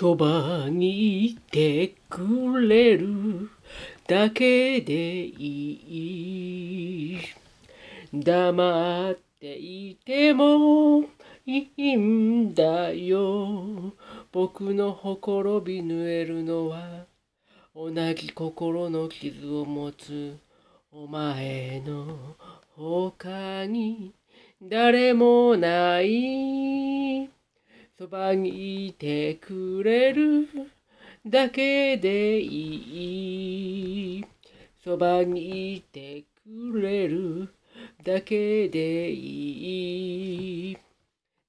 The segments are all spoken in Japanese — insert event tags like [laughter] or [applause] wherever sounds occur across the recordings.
そばにいてくれるだけでいい黙っていてもいいんだよ僕のほころびぬえるのは同じ心の傷を持つお前の他に誰もないそばにいてくれるだけでいい。そばにいてくれるだけでいい。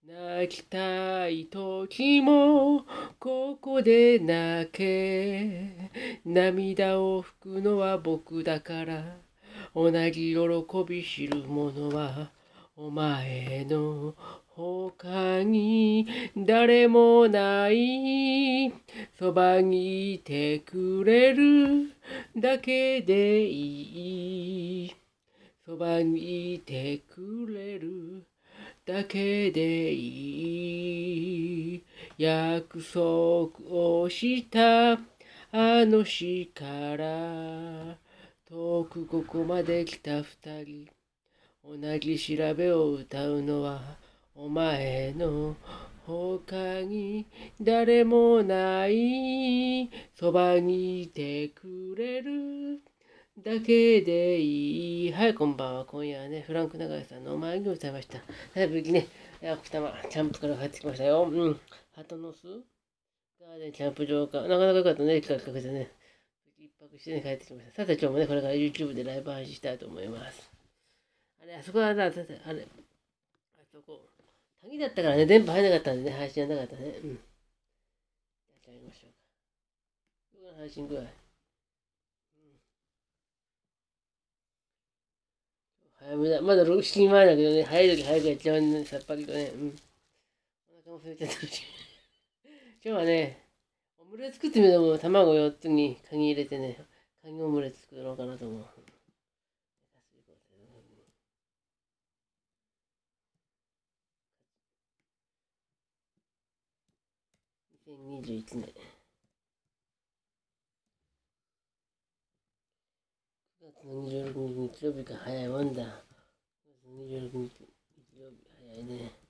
泣きたい時もここで泣け。涙を拭くのは僕だから。同じ喜び知る者はお前の他に誰もないそばにいてくれるだけでいいそばにいてくれるだけでいい約束をしたあの日から遠くここまで来た二人同じ調べを歌うのはお前の他に誰もないそばにいてくれるだけでいい。はい、こんばんは。今夜はね、フランク長屋さんのお前にございました。だいぶね、奥多摩、キャンプから帰ってきましたよ。うん。鳩の巣ガーデンキャンプ場か。なかなか良かったね、企画でね。一泊してね、帰ってきました。さて、今日もね、これから YouTube でライブ配信したいと思います。あれ、あそこはな、あれ、鍵だったからね、電波入らなかったんでね、配信はなかったね。うん。やってみましょうか。どう配信具合、うん、早めだ。まだ6時前だけどね、早い時早くやっちゃうんね、さっぱりとね。うん。お腹も空いてたし。今日はね、オムレツ作ってみても、卵4つに鍵入れてね、鍵オムレツ作ろうかなと思う。2021年9月の26日日曜日が早いもんだ9月の26日日曜日早いね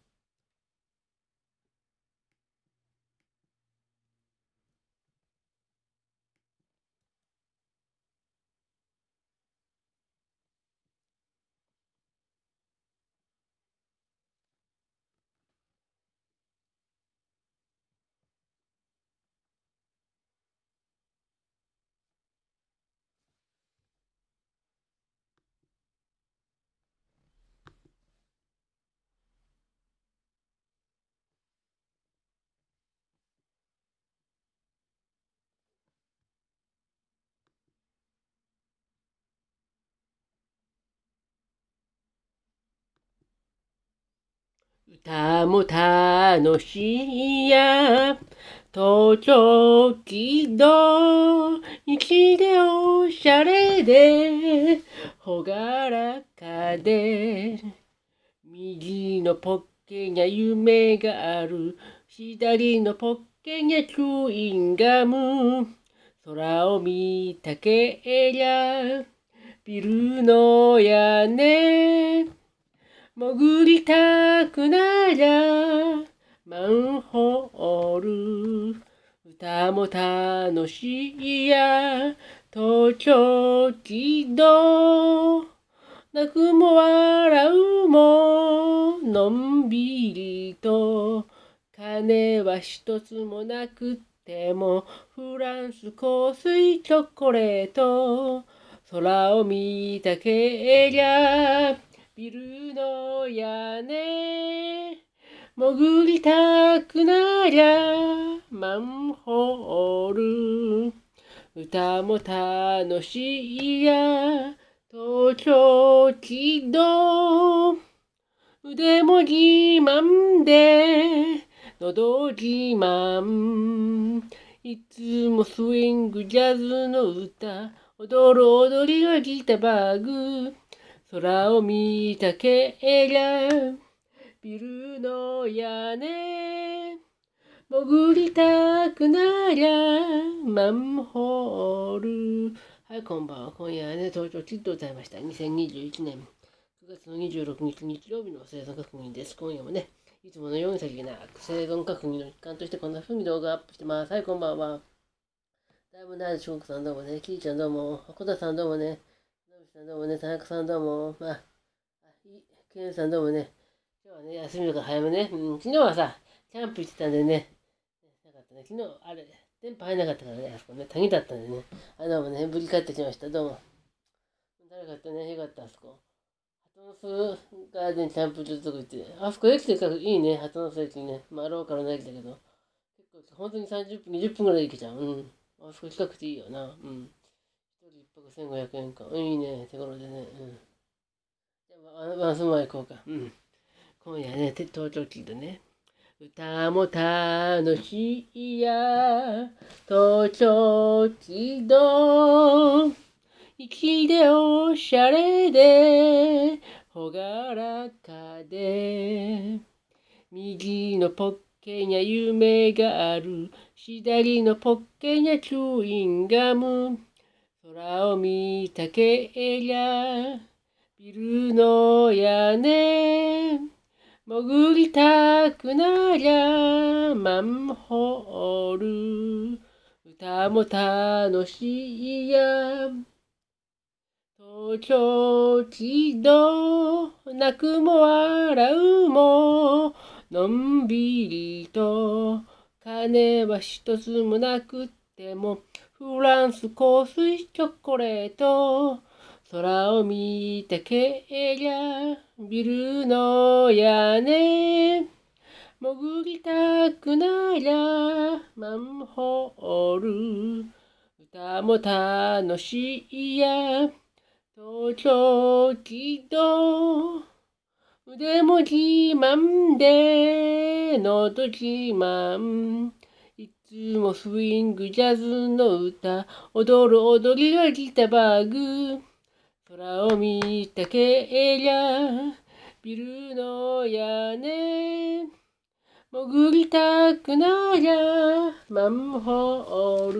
歌も楽しいや、盗聴器の息でおしゃれで、ほがらかで、右のポッケには夢がある、左のポッケにはチューインガム、空を見たけりゃ、ビルの屋根、潜りたくなりゃマンホール歌も楽しいや東京軌ど泣くも笑うものんびりと金は一つもなくてもフランス香水チョコレート空を見たけりゃビルの屋根潜りたくなりゃマンホール歌も楽しいや東京起動腕も自慢で喉自慢いつもスイングジャズの歌踊る踊りはギターバグ空を見たけりゃビルの屋根潜りたくなりゃマンホールはいこんばんは今夜はね東京チッドご歌いました2021年9月の26日日曜日の生存確認です今夜もねいつものように先げなく生存確認の一環としてこんな風に動画アップしてますはいこんばんはだいぶないでしょうさんどうもねきいちゃんどうもこださんどうもねさんどうもね、田中さんどうも、まあ、ケンさんどうもね、今日はね、休みだか早めね、うん、昨日はさ、キャンプ行ってたんでね、なかったね、昨日、あれ、電波入らなかったからね、あそこね、谷だったんでね、あ、どうもね、ぶり返ってきました、どうも。誰かったね、よかった、あそこ。鳩の巣ガーデンキャンプ場とか行って、あそこ駅といういいね、鳩の巣駅ね、まあ、ローカルな駅だけど、結構、本当に30分、20分ぐらい行けちゃう、うん。あそこ近くていいよな、うん。6500円か。うん、いいね。手頃でね。うん。じゃあ、ワンス行こうか。うん。今夜ね、東京キいドね。歌も楽しいや、東京キッ生きでおしゃれで、ほがらかで。右のポッケには夢がある。左のポッケにはチューインガム。空を見たけりゃ、ビルの屋根、潜りたくなりゃ、マンホール、歌も楽しいや。東京一度、泣くも笑うも、のんびりと、金は一つもなくても、フランス香水チョコレート。空を見たけりゃ、ビルの屋根。潜りたくなりゃ、マンホール。歌も楽しいや、東京軌道。腕も自慢で、喉自慢。つもスイングジャズの歌踊る踊りはギターバーグ空を見たけりゃビルの屋根潜りたくなりゃマンホー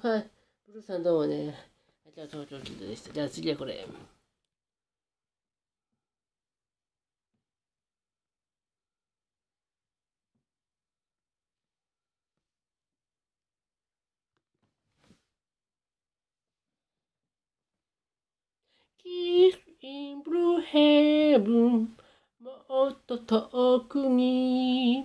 ルはいブルーさんどうもねじゃあ登場キッドでしたじゃあ次はこれ If in blue heaven もっと遠くに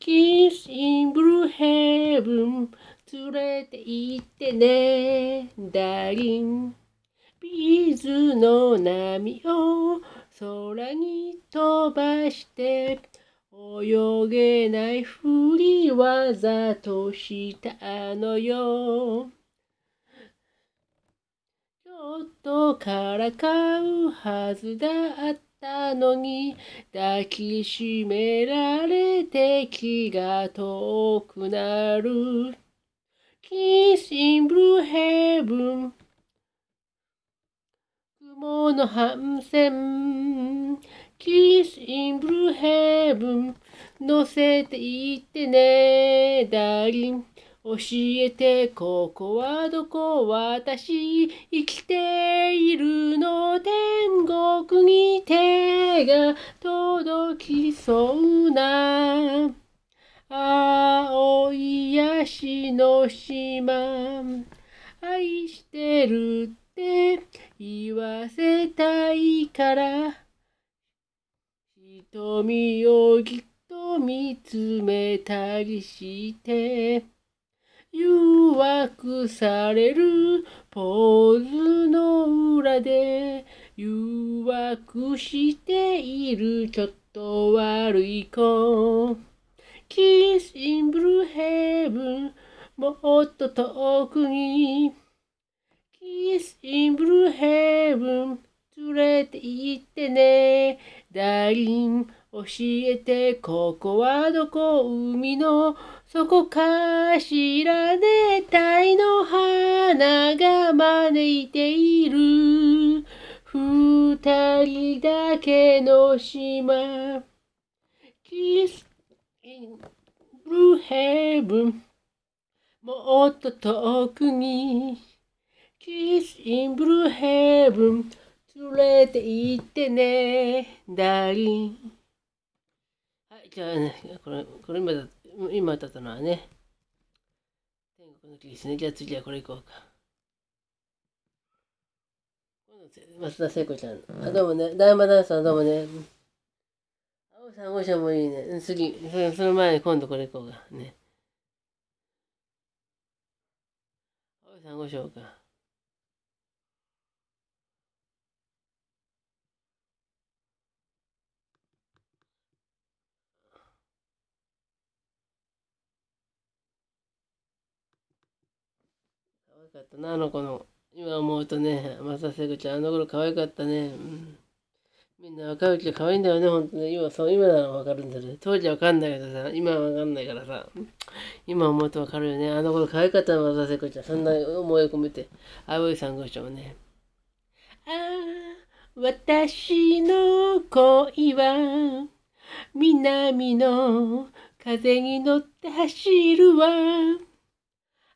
Kiss in blue heaven 連れて行ってね Darling ビーズの波を空に飛ばして泳げないふりわざとしたのよとからかうはずだったのに抱きしめられて気が遠くなるキッシンブル blue h 雲の反戦キッシンブル blue h 乗せていってねだり。リ教えてここはどこ私生きているの天国に手が届きそうな青いヤしの島愛してるって言わせたいから瞳をぎっと見つめたりして誘惑されるポーズの裏で誘惑しているちょっと悪い子キスインブルーヘイブンもっと遠くにキスインブルーヘイブン連れて行ってねダーリン教えてここはどこ海のそこかしらでイの花が招いている。二人だけの島。キス・イン・ブルヘブン。もっと遠くに。キス・イン・ブルヘブン。連れて行ってね、ダーリン。はい、じゃあ、ね、これ、これ今今歌ったのはね、天国の木ですね。じゃあ次はこれいこうか。松田聖子ちゃん。あ、どうもね。大魔ダンサーどうもね。青さん、おしゃもいいね。次、そのその前に今度これいこうか。ね。青さん、おしょうか。かったな、あの子の。今思うとね、まさせ子ちゃん、あの頃可愛かったね。うん、みんな若いうち可愛いんだよね、本当ね。今、そう、今ならわかるんだよね。当時はわかんないけどさ、今わかんないからさ、今思うとわかるよね。あの頃可愛かったの、松田聖ちゃん。そんな思い込めて、青いンゴ礁ね。ああ、私の恋は、南の風に乗って走るわ。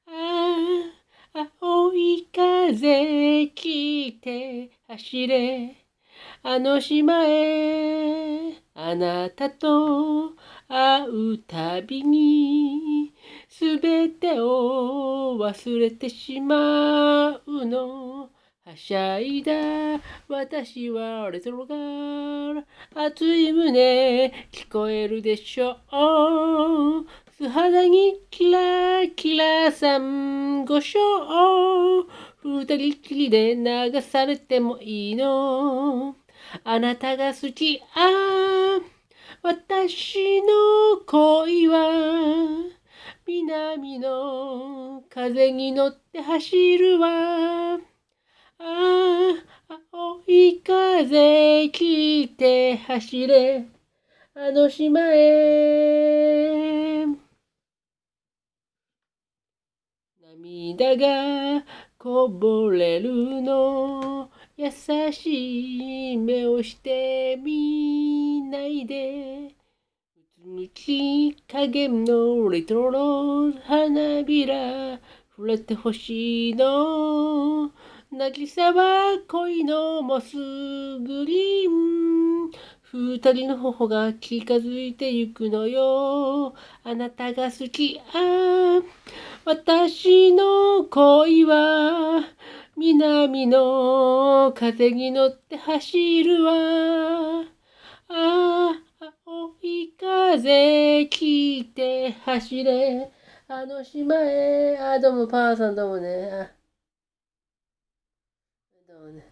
ああ、青い風来て走れあの島へあなたと会うたびにすべてを忘れてしまうのはしゃいだ私はレトロガール熱い胸聞こえるでしょう素肌にキラキラさんご賞二人きりで流されてもいいのあなたが好きあ私の恋は南の風に乗って走るわ。ああ、青い風来て走れ、あの島へ。涙がこぼれるの優しい目をしてみないでむき加減のレトロ花びら触れてほしいの渚は恋のモスグリーン二人の頬が近づいてゆくのよあなたが好きあ私の恋は南の風に乗って走るわ。ああ、青い風来て走れ。あの島へ。あ、どうも、パーさんどうもね。どうもね。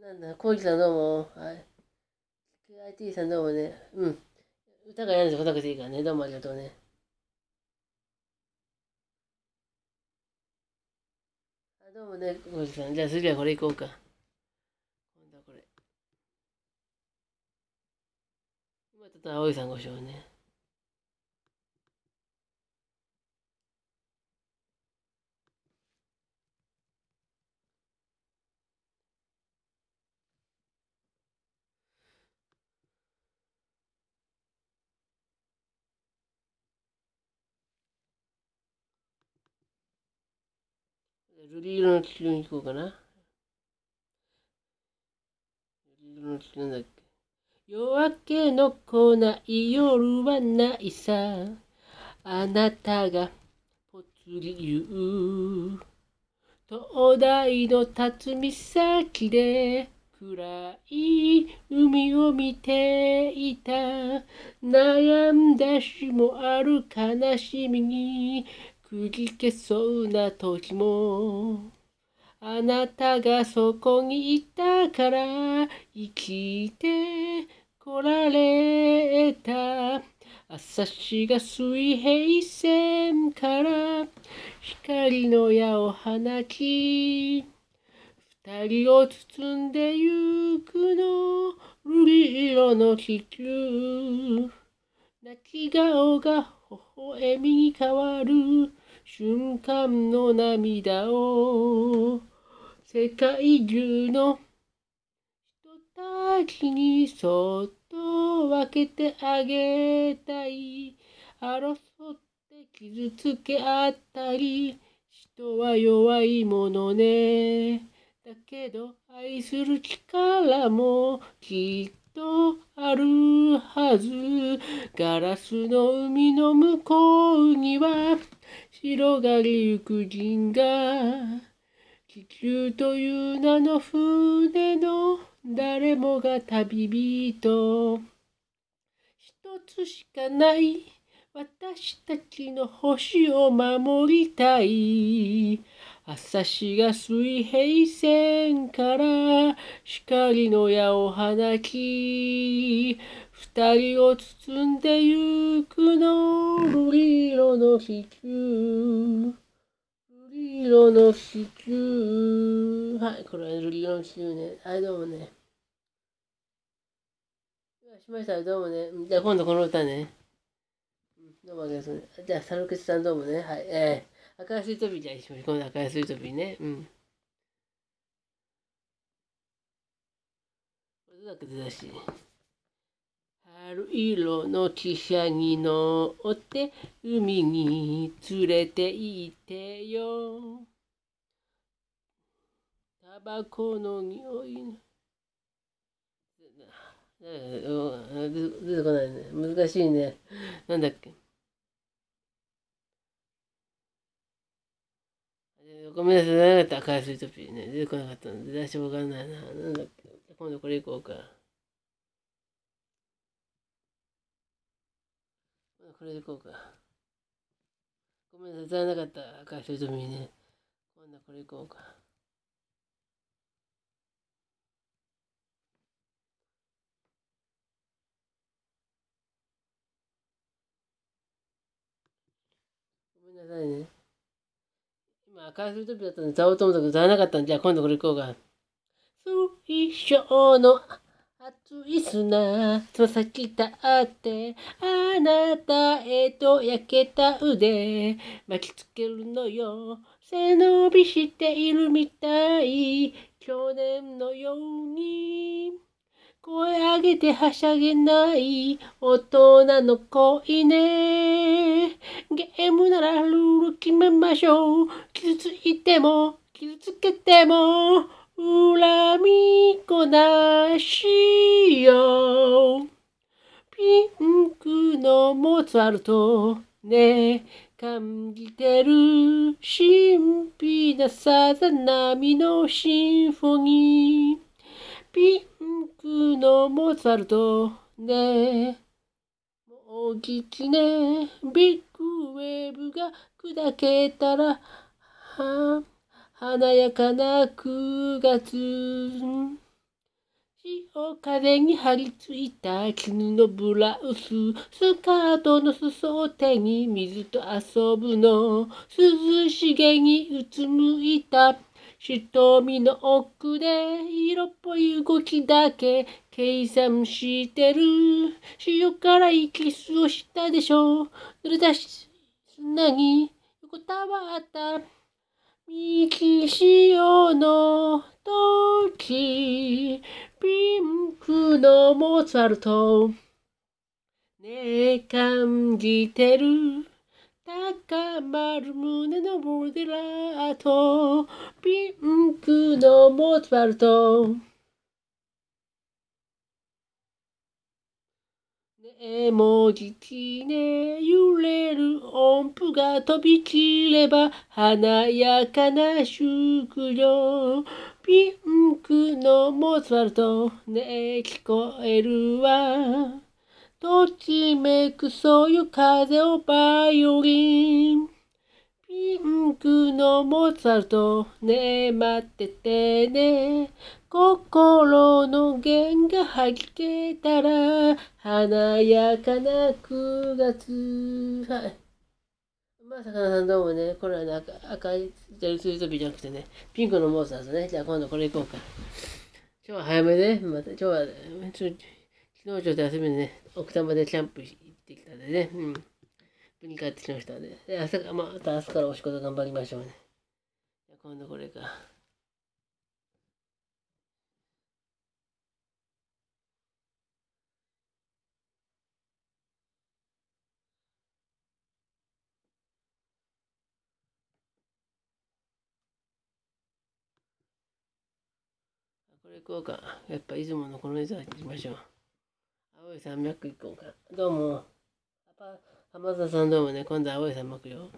なんだ、コウキさんどうも。はい。q i t さんどうもね。うん。歌がやんでこなていいからね。どうもありがとうね。どうもね、ココさん。じゃあ次はこれいこうか。今度はこれ。今ちょっといさんご賞ね。色の地球に行こうかな。色の地球なんだっけ。夜明けの来ない夜はないさ。あなたがぽつり言う。灯台の辰岬で暗い海を見ていた。悩んだしもある悲しみに吹きけそうな時もあなたがそこにいたから生きてこられた朝日が水平線から光の矢を放ち二人を包んでゆくの瑠璃色の気球泣き顔が微笑みに変わる瞬間の涙を世界中の人たちにそっと分けてあげたい争って傷つけあったり人は弱いものねだけど愛する力もきっとあるはずガラスの海の向こうには広がりゆく銀河地球という名の船の誰もが旅人一つしかない私たちの星を守りたい朝日が水平線から光の矢を放ち二人を包んでゆくの瑠璃色の気球瑠璃色の気球はいこれは瑠璃色の気球ねはいどうもねしましたどうもねじゃあ今度この歌ねどうもありがとうございます。じゃあサルケツさんどうもねはいえー、赤いスイートピーじゃあ一緒に今度赤いスイートピーねうんこれだけ出だしる色の汽車に乗って海に連れて行ってよ。タバコの匂い出てこないね。難しいね。なんだっけ。ごめんなさい、なかった。赤いスイートピーね。出てこなかったので、しょうがないな。なんだっけ。今度これいこうか。これでいこうか。ごめんなさい、足らなかった赤い見ね。今度これいこうか。ごめんなさいね。今赤い人飛びだったで、うと思ったけど、足らなかったんで、じゃあ今度これいこうか。水晶の暑い砂、つま先たってあなたへと焼けた腕巻きつけるのよ背伸びしているみたい去年のように声上げてはしゃげない大人の恋ねゲームならルール決めましょう傷ついても傷つけても恨みこなしよピンクのモーツァルトね感じてる神秘なさざ波のシンフォニーピンクのモーツァルトねもうきつねビッグウェーブが砕けたらは華やかな9月。潮風に張り付いた絹のブラウススカートの裾を手に水と遊ぶの涼しげにうつむいた瞳の奥で色っぽい動きだけ計算してる塩辛いキスをしたでしょ濡れた砂に横たわった三木潮の時、ピンクのモーツァルト。ねえ、感じてる。高まる胸のボデラート。ピンクのモーツァルト。絵文字きね揺れる音符が飛び散れば華やかな祝場ピンクのモーツァルトね聞こえるわときめくそういう風をバイオリンピンクのモーツァルト、ね待っててね。心の弦が吐けたら、華やかな9月。はい。まさかなさんどうもね、これはね、赤いジェルツイートビじゃなくてね、ピンクのモーツァルトね。じゃあ今度これいこうか。今日は早めね、また今日は、ね、昨日ちょっと休みでね、奥多摩でキャンプ行ってきたんでね。うんプに帰ってきましたね。で朝また明日からお仕事頑張りましょうね。今度これか。これ行こうか。やっぱ出雲のこの餌入ってきましょう。青い山脈行こうか。どうも。浜田さんどうもね、今度は大いさん巻くよ。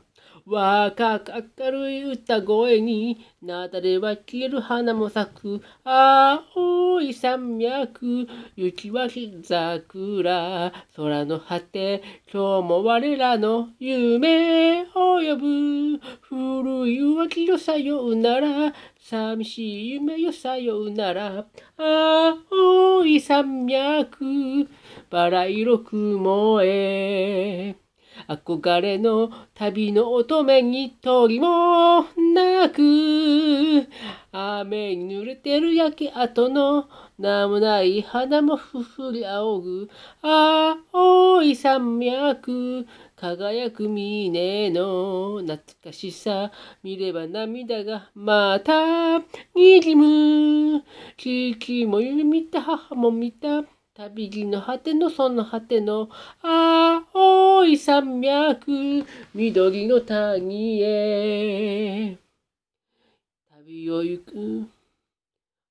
若く明るい歌声に、なだれは消える花も咲く。青い山脈、雪は桜。空の果て、今日も我らの夢を呼ぶ。古い浮気よさようなら、寂しい夢よさようなら。青い山脈、バラ色く燃え。憧れの旅の乙女にとりもなく雨に濡れてる焼け跡の名もない花もふふり仰ぐ青い山脈輝く峰の懐かしさ見れば涙がまたにじむ父も夢見た母も見た旅路の果てのその果ての青い山脈緑の谷へ旅を行く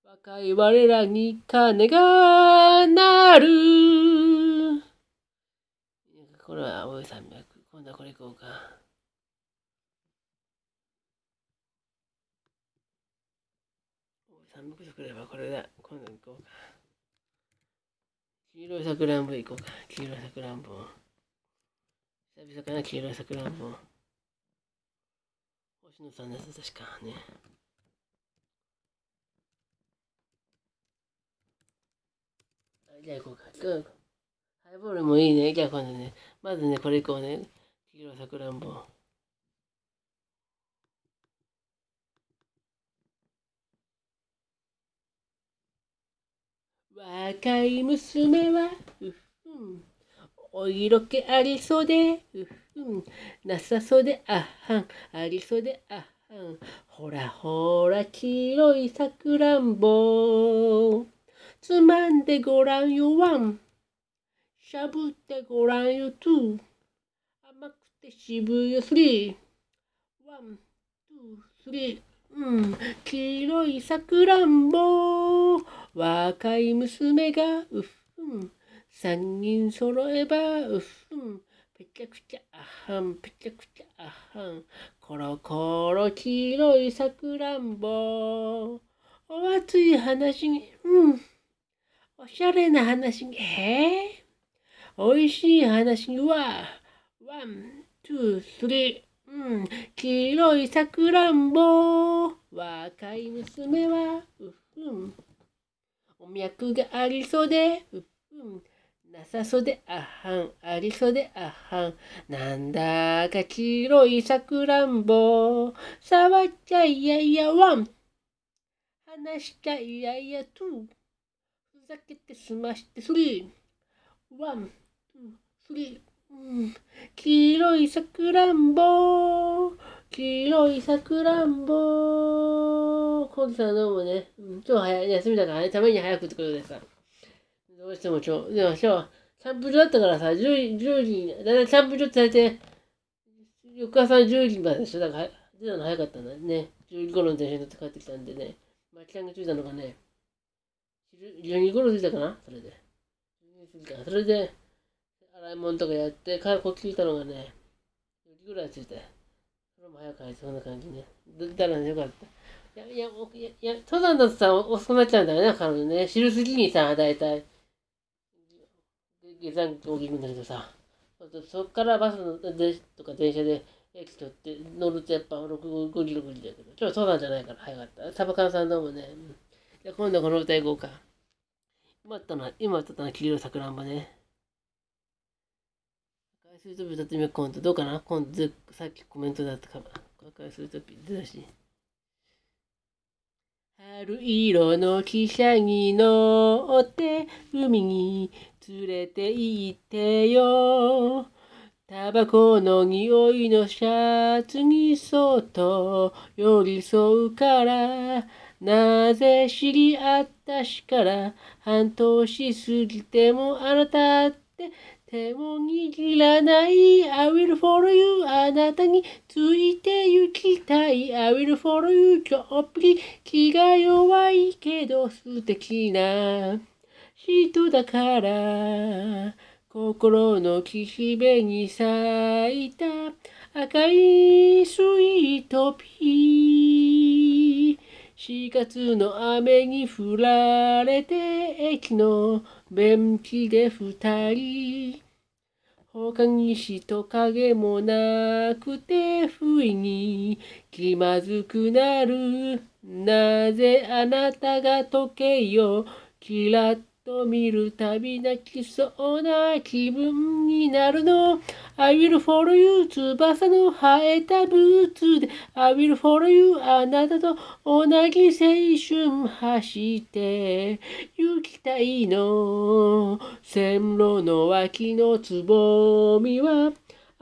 若い我らに鐘が鳴るこれは青い山脈今度はこれいこうか。三目作ればこれだ。今度黄色いさくらんぼ行こうか。黄色いさくらんぼ。久々かな、黄色いさくらんぼ。星野さんのやつ確かね。じゃあ行こうか。行こうハイボールもいいね。じゃあ今度ね。まずね、これ行こうね。黄色いさくらんぼ。若い娘は、うっふん。お色気ありそうで、うっふん。なさそうで、あはん。ありそうで、あはん。ほらほら、黄色いさくらんぼ。つまんでごらんよワン。しゃぶってごらんよツー。甘くて渋いよスリー。ワン、ツー、スリー。うん。黄色いさくらんぼ。若い娘がうっふん。三人揃えばうっふん。ぺちゃくちゃあはん、ぺちゃくちゃあはん。コロコロ黄色いさくらんぼ。お熱い話に、うん。おしゃれな話に、へえ。おいしい話には、ワン、ツー、スリー。うん、黄色いさくらんぼ若い娘はうっふんお脈がありそうで、うっん。なさそうで、あはん。ありそうで、あはん。なんだか黄色いさくらんぼ。触っちゃいやいやワン。話しちゃいやいやツー。ふざけてすましてスリー。ワン、ツー、スリー。うん、黄色いさくらんぼ。黄色いさくらんぼコンキさんどうもね、今日早い、休みだからね、ために早くってことでさ、どうしても今日、でも今日キャンプ場だったからさ、10時、10時に、だいたいキャンプ場って大体、翌朝10時まででしょ、だから出たの早かったんだね。10時頃の電車に乗って帰ってきたんでね、まきちゃが着いたのがね、12時頃着いたかな、それで。12時か、それで、洗い物とかやって、こっち着いたのがね、4時ぐらい着いた。も早か入そうな感じね。だっら、ね、よかった。いや、いや、いや、登山だとさ、遅くなっちゃうんだよね、彼女ね。昼過ぎにさ、だいたい、下山大きくんだけどさ、そっからバスでとか電車で駅取って乗るとやっぱ6、5時、6時だけど、ちょっと登山じゃないから早かった。サバカンさんどうもね。じゃ今度この歌行こうか。今あったのは、今あったのは黄色い桜んぼね。スイートピー辰巳コント、どうかな今度さっきコメントだったかな。これかスイートピー出だし。春色の汽車に乗って海に連れて行ってよ。タバコの匂いのシャツにそっと寄り添うから。なぜ知り合ったしから半年過ぎてもあなたって手を握らない I will follow you あなたについて行きたい I will follow you ちょっぴり気が弱いけど素敵な人だから心の岸辺に咲いた赤いスイートピー4月の雨に降られて駅の便器で二人他に人影もなくて不意に気まずくなるなぜあなたが時計を嫌ってと見るたび泣きそうな気分になるの。I will follow you 翼の生えたブーツで I will follow you あなたと同じ青春走って行きたいの。線路の脇のつぼみは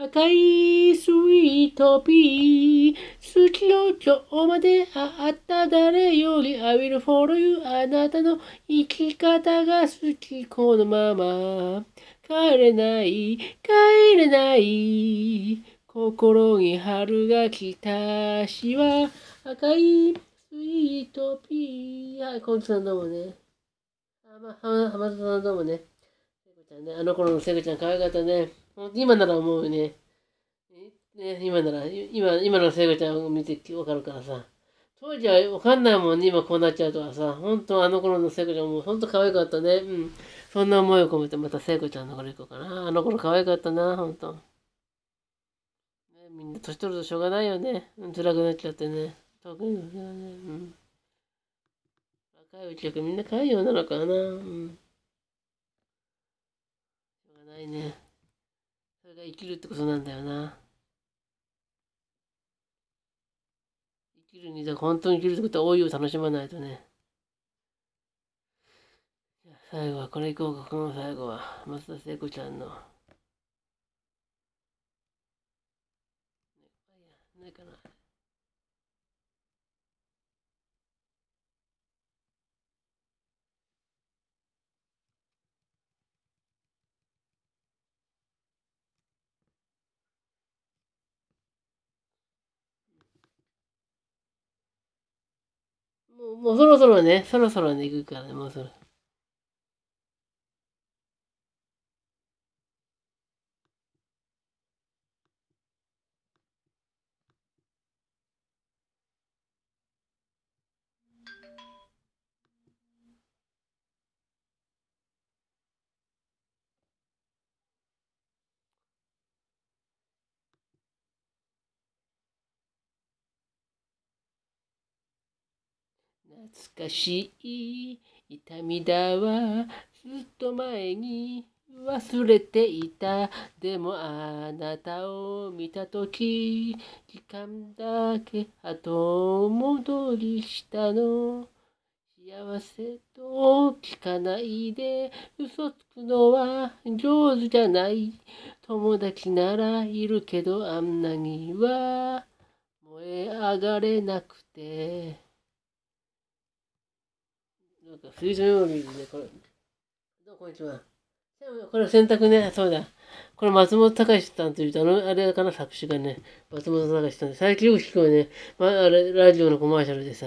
赤いスイートピー。好きの今日まであった誰より I will follow you あなたの生き方が好きこのまま。帰れない、帰れない。心に春が来たしは赤いスイートピー。はい、コンさんどうもね。ま、浜田さんどうもね。せぐちゃんね、あの頃のセグちゃん可愛かったね。今なら思うね。ね、今なら、今、今の聖子ちゃんを見てわかるからさ。当時はわかんないもんね、今こうなっちゃうとはさ。本当あの頃の聖子ちゃんも本当可愛かったね。うん。そんな思いを込めてまた聖子ちゃんの頃行こうかな。あの頃可愛かったな、本当ね、みんな年取るとしょうがないよね。辛くなっちゃってね。特にね、うん。若いうちよくみんな可愛い女の子かな。うん。しょうがないね。れが生きるってことなんだよな生きるにだ本当に生きるってことは多いを楽しまないとね最後はこれいこうかこの最後は松田聖子ちゃんのもう、もうそろそろね、そろそろね、行くからね、もうそろ。懐かしい痛みだわずっと前に忘れていたでもあなたを見た時時間だけ後戻りしたの幸せと聞かないで嘘つくのは上手じゃない友達ならいるけどあんなには燃え上がれなくてそうか、フュージョンメモリーね、これ。どうこんにちは。これは選択ね、そうだ。これ松本隆さんという、あの、あれかな、作詞がね、松本隆さんで、最近よく聞くよね、まあ、あれ、ラジオのコマーシャルでさ、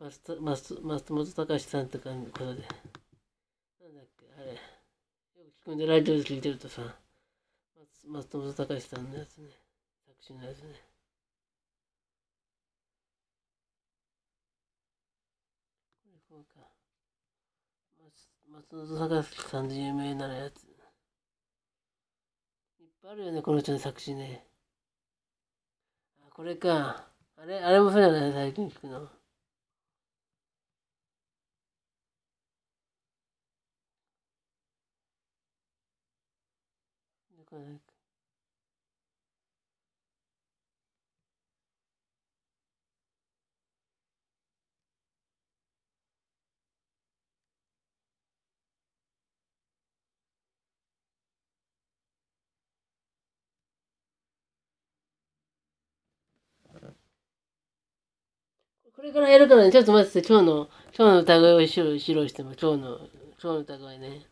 松松松本隆さんとかのことで、なんだっけ、あれ、よく聞くんで、ラジオで聞いてるとさ、松松本隆さんのやつね、作詞のやつね。松戸隆之さんで有名なやつ。いっぱいあるよね、この人の作詞ね。あ、これか。あれ、あれもそうじゃない最近聞くの。これこれからやるからね、ちょっと待ってて、今日の、今日の歌声をしろ、しろしても、今日の、今日の歌声ね。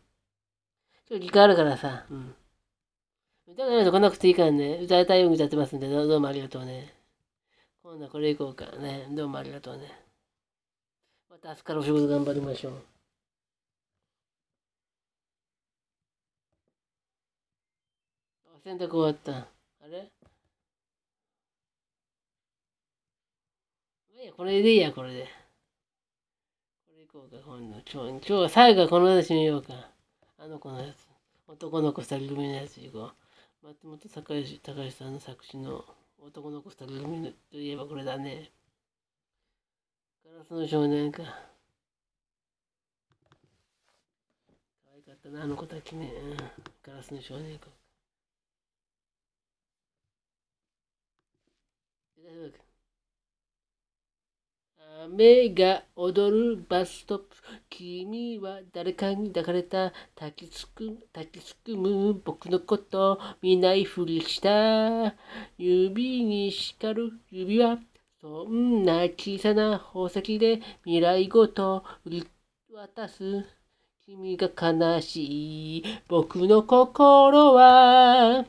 今日時間あるからさ、うん。歌がないと来なくていいからね、歌いたいように歌ってますんで、どうもありがとうね。今度はこれいこうかね、どうもありがとうね。また明日からお仕事頑張りましょう。洗濯終わった。あれや、これでいいや、これで。これいこうか、今度。今日、今日最後はこの話見ようか。あの子のやつ。男の子二人組のやついこう。松本隆隆さんの作詞の男の子二人組といえばこれだね。ガラスの少年か。可愛かったな、あの子たちね。ガラスの少年か。大丈夫か。雨が踊るバストップ君は誰かに抱かれた抱きつく抱きつくむ僕のこと見ないふりした指に叱る指輪そんな小さな宝石で未来ごと売り渡す君が悲しい僕の心は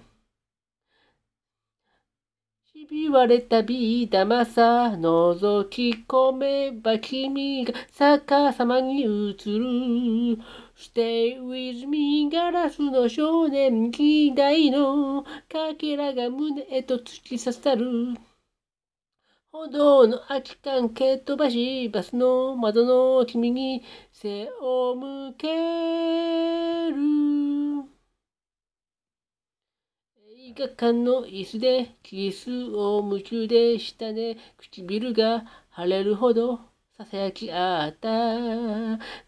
言び割れたビー玉さ、覗き込めば君が逆さまに映る。Stay with me ガラスの少年期待のかけらが胸へと突き刺さる。歩道の空き缶蹴飛ばし、バスの窓の君に背を向ける。映画館の椅子でキスを夢中でしたね。唇が腫れるほどささやきあった。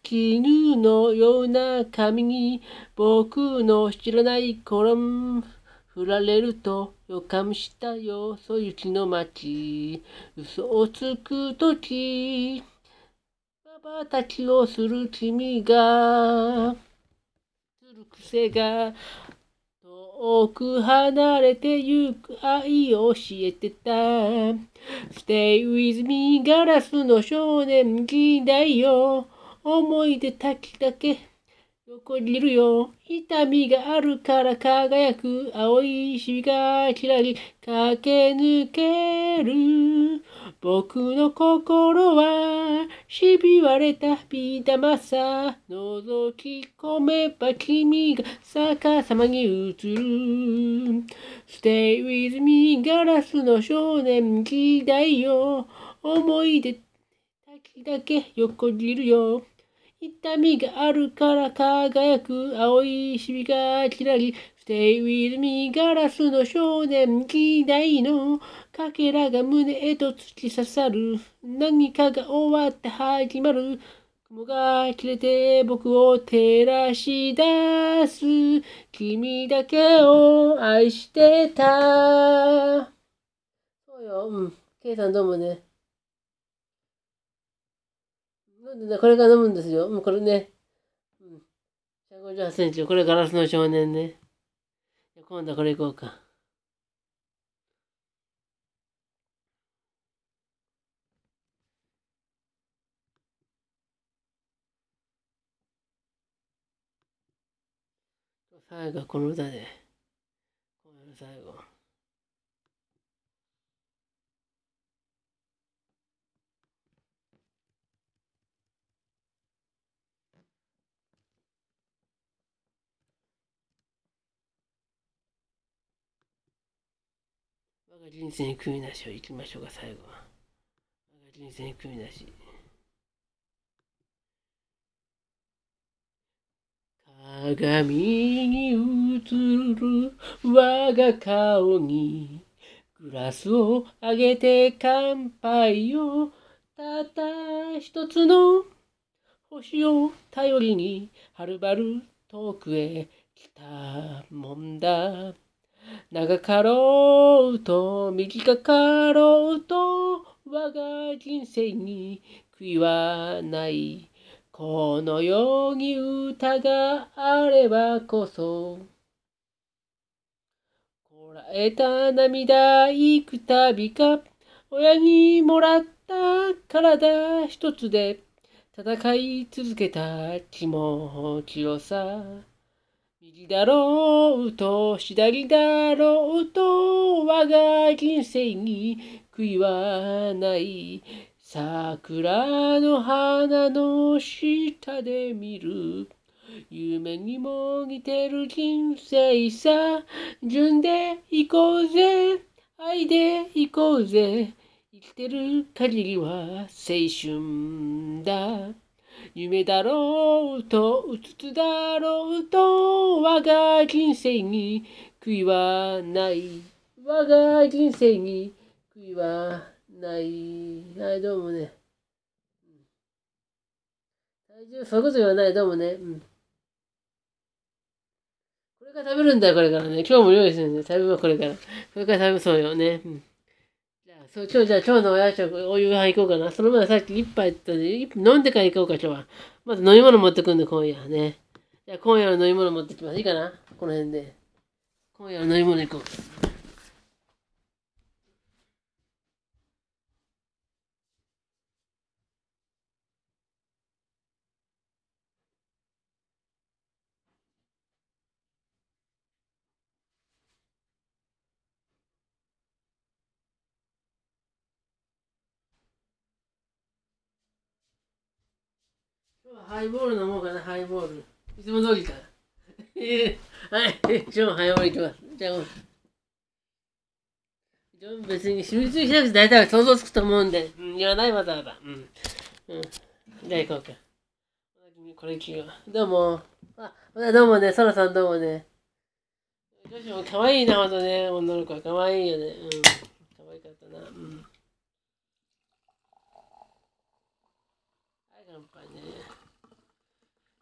絹のような髪に僕の知らない頃振られると予感したよ、そゆきの街。嘘をつくとき、ばばたきをする君が、する癖が遠く離れてゆく愛を教えてた。Stay with me ガラスの少年時代よ。思い出たきだけ横にいるよ。痛みがあるから輝く青い石がちらり駆け抜ける。僕の心はひび割れたビー玉さ覗き込めば君が逆さまに映る Stay with me ガラスの少年時代よ思い出滝だけ横切るよ痛みがあるから輝く青いシミがキラリ Stay with me ガラスの少年議題のかけらが胸へと突き刺さる何かが終わって始まる雲が切れて僕を照らし出す君だけを愛してたそうよ、うん。ケイさんどうもね。飲んでね、これから飲むんですよ。もうこれね。うん。158センチ、これガラスの少年ね。今度これいこうか。最後この歌で。この最後。が人生に組みなしをいきましょうか、最後は。我が人生に組みなし。鏡に映る我が顔にグラスをあげて乾杯をたった一つの星を頼りにはるばる遠くへ来たもんだ長かろうと短かろうと我が人生に悔いはないこのように歌があればこそこらえた涙くたびか親にもらった体一つで戦い続けた気持ちよさだろうと左だろうと我が人生に悔いはない桜の花の下で見る夢にも似てる人生さ順で行こうぜ愛で行こうぜ生きてる限りは青春だ夢だろうと、うつつだろうと、我が人生に悔いはない。我が人生に悔いはない。はい、どうもね。体重、そういうこと言わない、どうもね。うん。これから食べるんだよ、これからね。今日も料理するんで、食べはこれから。これから食べそうよね。うんそう、今日じゃあ、今日のおや食、お湯は行こうかな。その前さっき一杯って飲んでから行こうか、今日は。まず飲み物持ってくんで、今夜はね。じゃあ、今夜の飲み物持ってきます。いいかなこの辺で。今夜の飲み物行こう。ハイボール飲もうかな、ハイボール。いつも通りか。[laughs] はい、今日もハイボールいきます。じゃあ、でも別に集中しなくて大体は想像つくと思うんで、うん、言わないわざわざ。うん。うん。じゃあ行こうか。これ聞くどうも。あ、どうもね、そらさんどうもね。女子も可愛いな、ほんとね、女の子は可愛いよね。うん。可愛かったな。うん。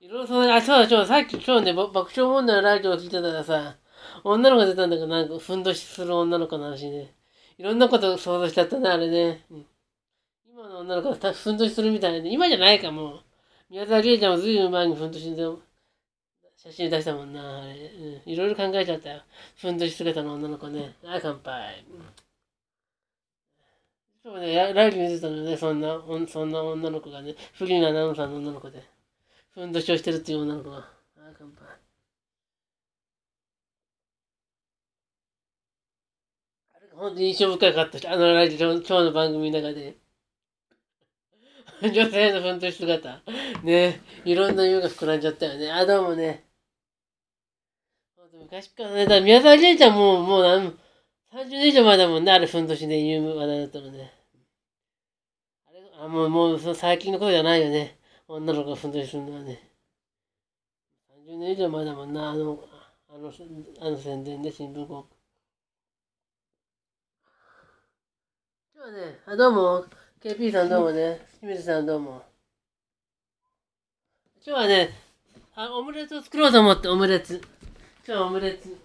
いろいろそあ、そうだ、そうさっき今日ね、爆笑問題のライトを聞いてたらさ、女の子出たんだけど、なんか、ふんどしする女の子の話ね。いろんなこと想像しちゃったね、あれね。うん、今の女の子がふんどしするみたいで、今じゃないかも。宮沢りえちゃんもずいぶん前にふんどしで写真出したもんな、あれ。うん、いろいろ考えちゃったよ。ふんどし姿の女の子ね。あ、乾杯。そうね、ライブ見てたのね、そんな、そんな女の子がね、不倫なアナウンサーの女の子で。ふんどしをしてるっていう女の子が。ああ、乾杯。本当に印象深かったし、あのラジオ、今日の番組の中で、[laughs] 女性のふんどし姿、ね、いろんな夢が膨らんじゃったよね。あ、どうもね。昔からね、だ宮沢りえちゃんも、もう何、30年以上前だもんね、あれふんどしで、ね、有名話題だったのね。あれ、あ、もう、もう、そ最近のことじゃないよね。女の子が奮闘だりするのはね、30年以上前だもんな、あの、あの、あの宣伝で新聞広告。今日はね、あ、どうも、KP さんどうもね、清水さんどうも。今日はね、あオムレツを作ろうと思って、オムレツ。今日はオムレツ。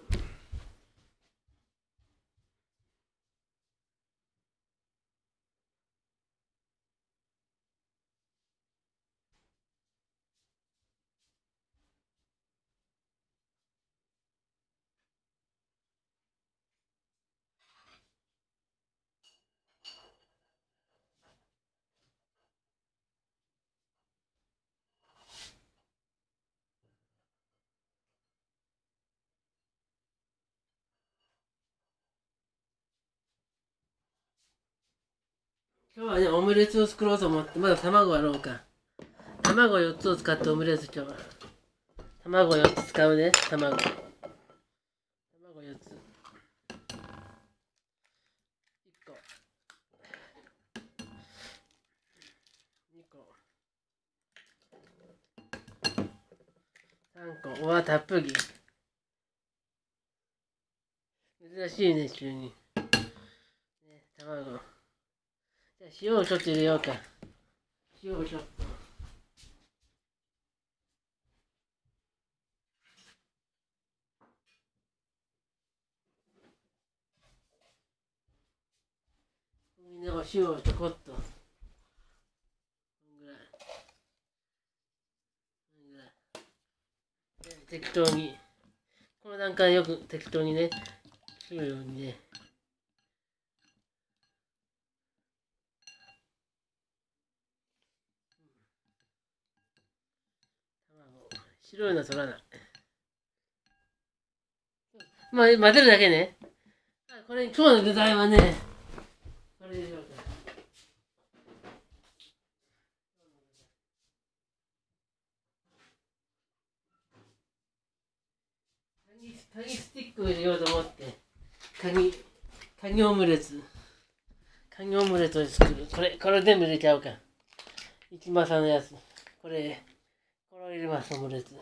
今日はね、オムレツを作ろうと思って、まだ卵はろうか。卵4つを使ってオムレツ今日は。卵4つ使うね、卵。卵4つ。1個。2個。3個。おわ、たっぷり。珍しいね、急に。ね、卵。じゃあ塩をちょっと入れようか。塩をちょっと。みんなが塩をちょこっと。こんぐらい。こんぐらい。適当に。この段階よく適当にね、切るようにね。白いの取らない。まあ、混ぜるだけね。これ、今日の具材はね、これでしょうか。カニスティックを入れようと思って、カニ、カニオムレツ。カニオムレツを作る。これ、これ全部入れちゃうか。一馬さんのやつ。これ。られます、オムレツ。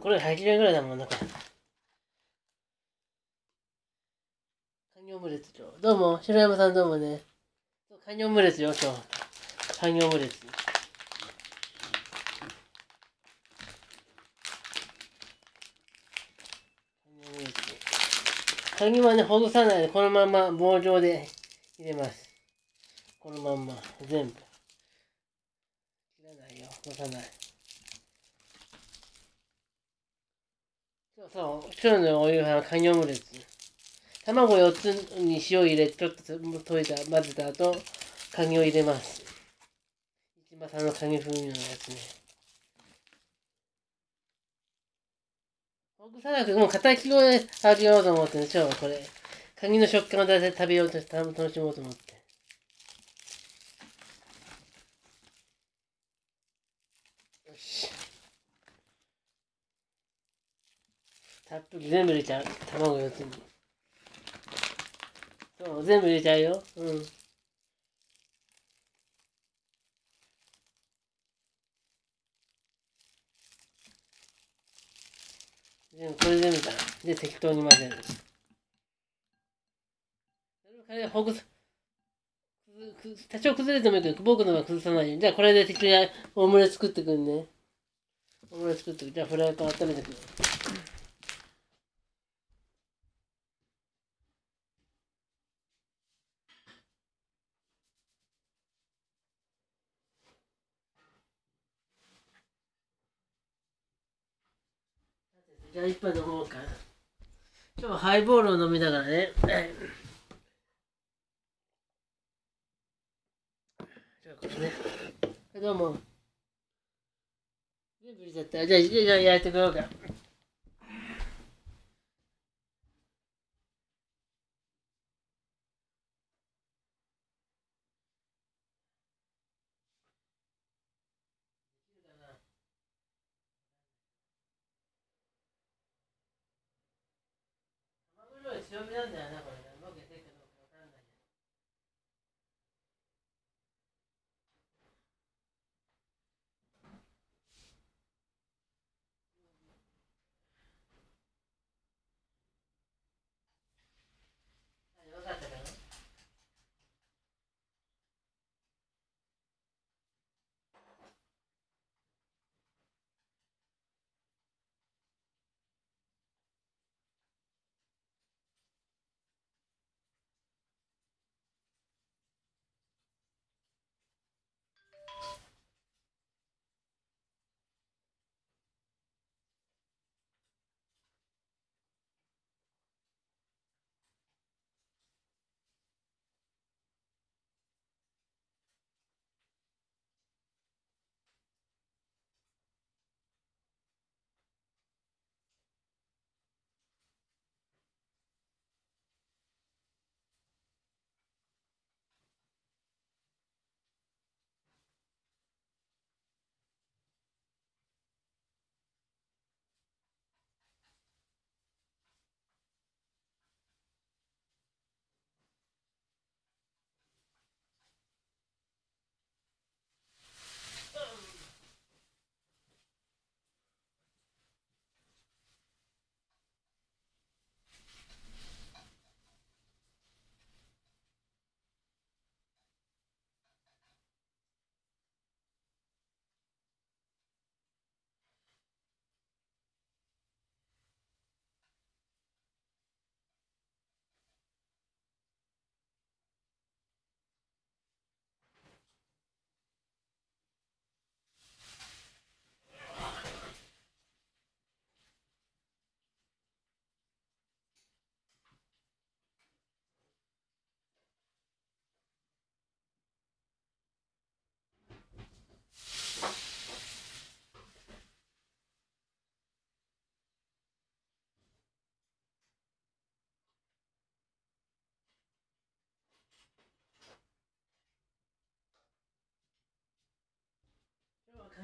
これ8年ぐらいだもん、なんか。カニオムレツ今どうも、白山さんどうもね。カニオムレツよ、今日。カニオムレツ。カニはね、ほぐさないで、このまま棒状で入れますこのまんま全部切らないよ落さないそうそう今日のお夕飯はカニオムレツ卵4つに塩入れちょっと溶いた混ぜた後カニを入れます市場さんのカニ風味のやつね僕さらくもう片切りをあげようと思ってね今日はこれカニの食感を出して食べようとして、楽しもうと思って。よし。たっぷり全部入れちゃう。卵4つに。そう、全部入れちゃうよ。うん。全部これ全部だ。で、適当に混ぜる。彼はほぐす。多少崩れてもいいけど、僕のは崩さないように。じゃあ、これで適当にオムレツ作ってくんね。オムレツ作ってく。じゃあ、フライパン温めてくる。じゃあ、一杯飲もうか。今日はハイボールを飲みながらね。子供全部入れちゃったじゃあじゃあ焼いてくようか強めなんだよ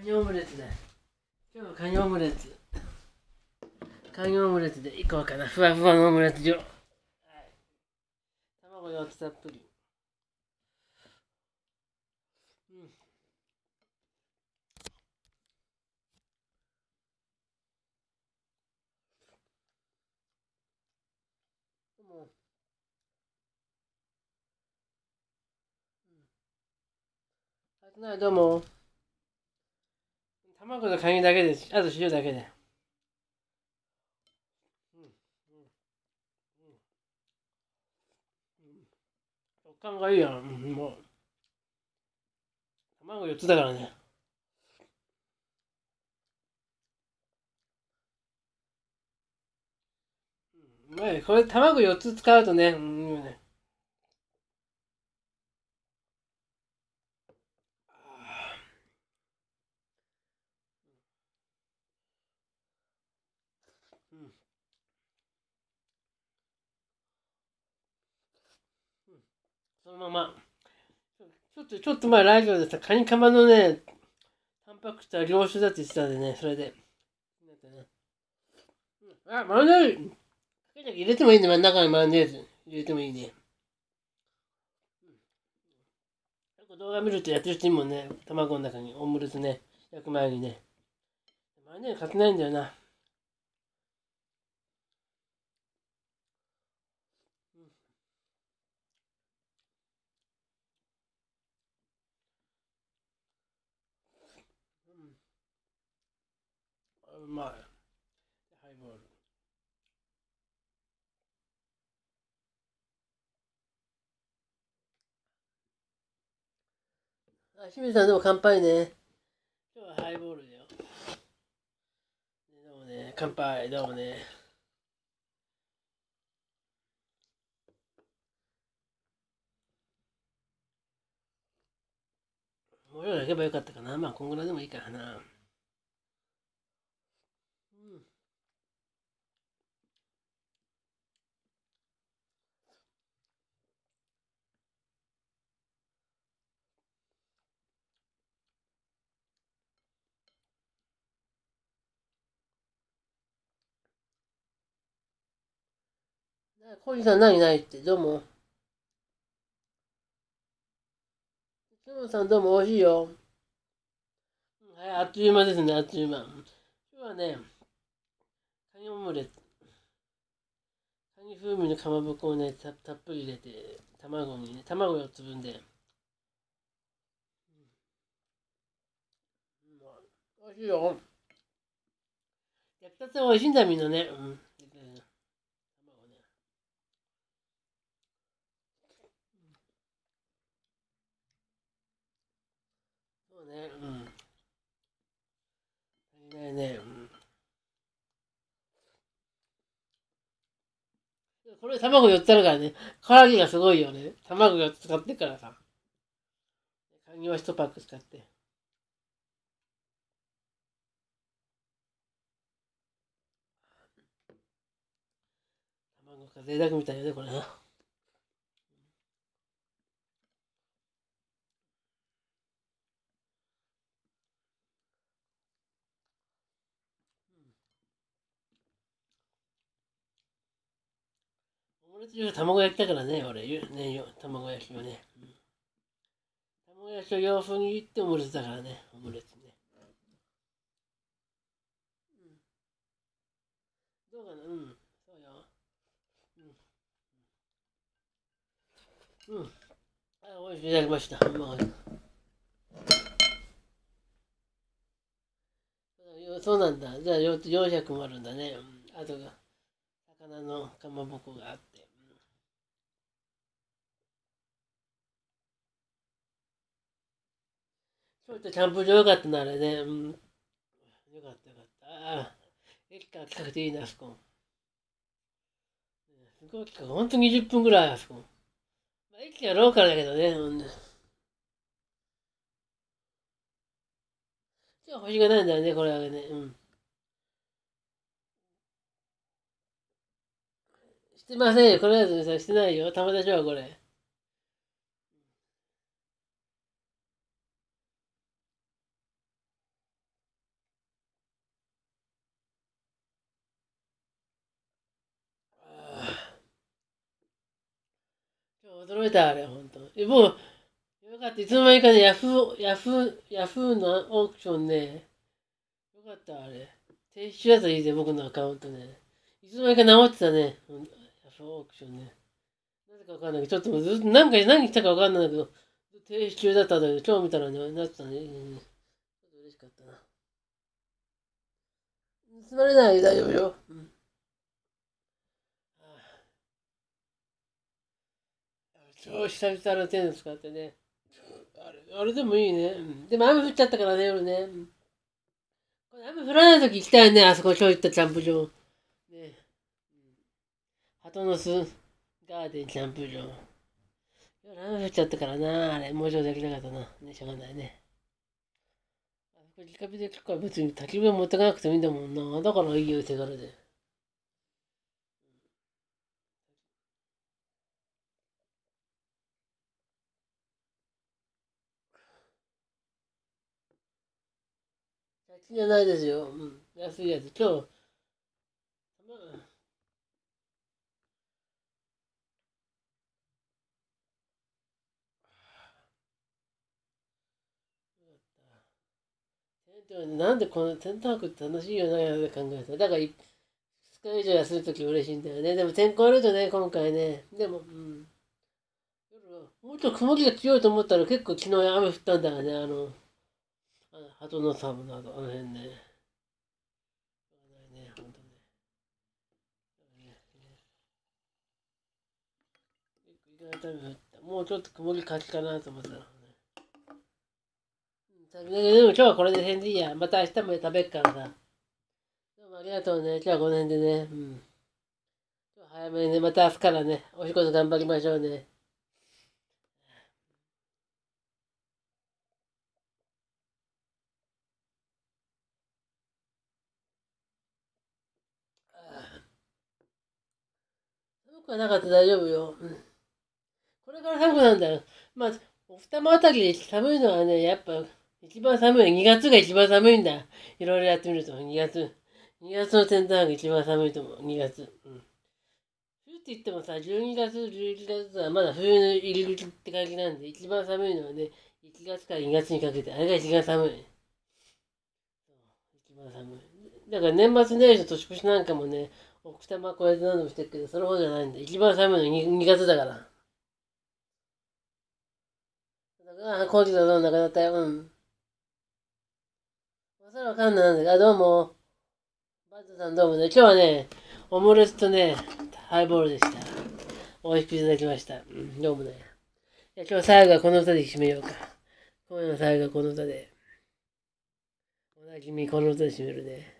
カニオムレツだ今日はカニオムレツカニオムレツでいこうかなふわふわのオムレツ状、卵4つたっぷり那、嗯、对吗？卵とカニだけで、あと塩だけで。食感がいいやん、もう。卵4つだからね。うまい。これ卵4つ使うとね、うん、ね。のまま。ちょっと、ちょっと前、ラジオでさ、カニカマのね、タンパク質は良種だって言ってたんでね、それで。なんかね。うん、あ、マヨネーズ入れてもいいね真ん中にマヨネーズ入れてもいいね。うん、動画見るとやってる人もね、卵の中にオムレツね、焼く前にね。マヨネーズ買ってないんだよな。うまいハイボールあ清水さんでも乾杯ね今日はハイボールだよどうもね乾杯どうもねもう一杯焼けばよかったかなまあこんぐらいでもいいからなコリさん何ないって、どうも。キムさんどうも美味しいよ。はい、あっという間ですね、あっという間。今日はね、カニオムレツ。カニ風味のかまぼこをねた、たっぷり入れて、卵にね、卵をつぶんで。美味しいよ。焼きたて美味しいんだ、みんなね。うんね。うん。足りないね。うん。これ卵4つあるからね。唐揚げがすごいよね。卵4つ使ってからさ。カニは1パック使って。卵が贅沢みたいよね、これな。俺卵焼きだからね、俺、ね、卵焼きはね、卵焼きを洋風にってオムレツだからね、オムレツね。うん。どうかなうん。そうよ。うん。うん。あ、おいしいいただきました。ハンバーグ。そうなんだ。じゃあ400もあるんだね。あとが、魚のかまぼこがあって。そういったキャンプ場よかったな、あれね。うん。よかったよかった。ああ。駅から近くていいな、あそこ。すごい近く。ほんと20分ぐらい、あそこ。まあ、駅はローカルだけどね。うん。今日星がないんだよね、これはね。うん。してませんよ。これはしてないよ。たまでしょ、これ。驚いた、あれ、本当もう、よかった。いつの間にかね、ヤフー、ヤフー、ヤフーのオークションね、よかった、あれ。停止やついいで、僕のアカウントね。いつの間にか直ってたね、ヤフーオークションね。なぜかわかんないけど、ちょっとずっと何回、何来たかわかんないけど、停止中だったんだけど、今日見たらね、なってたね。うん嬉しかったな。盗まれないで大丈夫よ。うん超久々の手の使ってねあれあれでもいいねでも雨降っちゃったからね夜ね雨降らないとき行きたいねあそこ今日行ったキャンプ場ね鳩の巣ガーデンキャンプ場夜雨降っちゃったからなあれもうちょできなかったなねしょうがないねあそこ直火で行くから別に焚き火持ってかなくてもいいんだもんなだからいいよ手軽で。じゃないですよ。うん。安いやつ。今日、たっなんでこのテント泊って楽しいよな、ね、考えた。だから、2日以上休むとき嬉しいんだよね。でも天候あるとね、今回ね。でも、うん。もうちょっと曇りが強いと思ったら結構昨日雨降ったんだよね、あの、鳩のサブなど、あの辺ね。ね、ほんとね。意外と雨降っもうちょっと曇りかちかなと思ったら、ね。でも今日はこれで返事いいや。また明日も食べっからさ。どうもありがとうね。今日はこの辺でね。うん。今日早めにね、また明日からね、お仕事頑張りましょうね。くはなかった大丈夫よ。うん、これから寒くなんだよ。まあ、お二間あたりで寒いのはね、やっぱ一番寒い。2月が一番寒いんだ。いろいろやってみると、2月。2月の天体が一番寒いと思う、2月。うん。冬って言ってもさ、12月、11月はまだ冬の入り口って感じなんで、一番寒いのはね、1月から2月にかけて、あれが一番寒い。一番寒い。だから年末年始の年越しなんかもね、奥多摩こうやって何度もしてるけど、その方じゃないんだ。一番寒いの 2, 2月だから。だから、事知のどんなったよ。うん。それわかんないなんだけど、どうも。バッドさんどうもね。今日はね、オムレツとね、ハイボールでした。美味しくいただきました。うん、どうもね。今日最後はこの歌で締めようか。今夜の最後はこの歌で。おなじみこの歌で締めるね。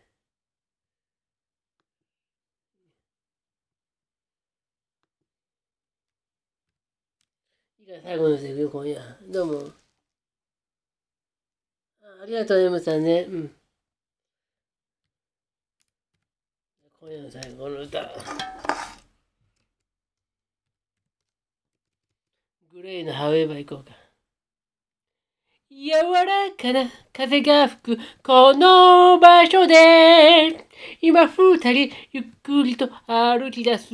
じゃあ最後のセリフ、今夜。どうも。ありがとう、M さんね。うん。今夜の最後の歌。グレイのハウェイバー行こうか。柔らかな風が吹くこの場所で今二人ゆっくりと歩き出す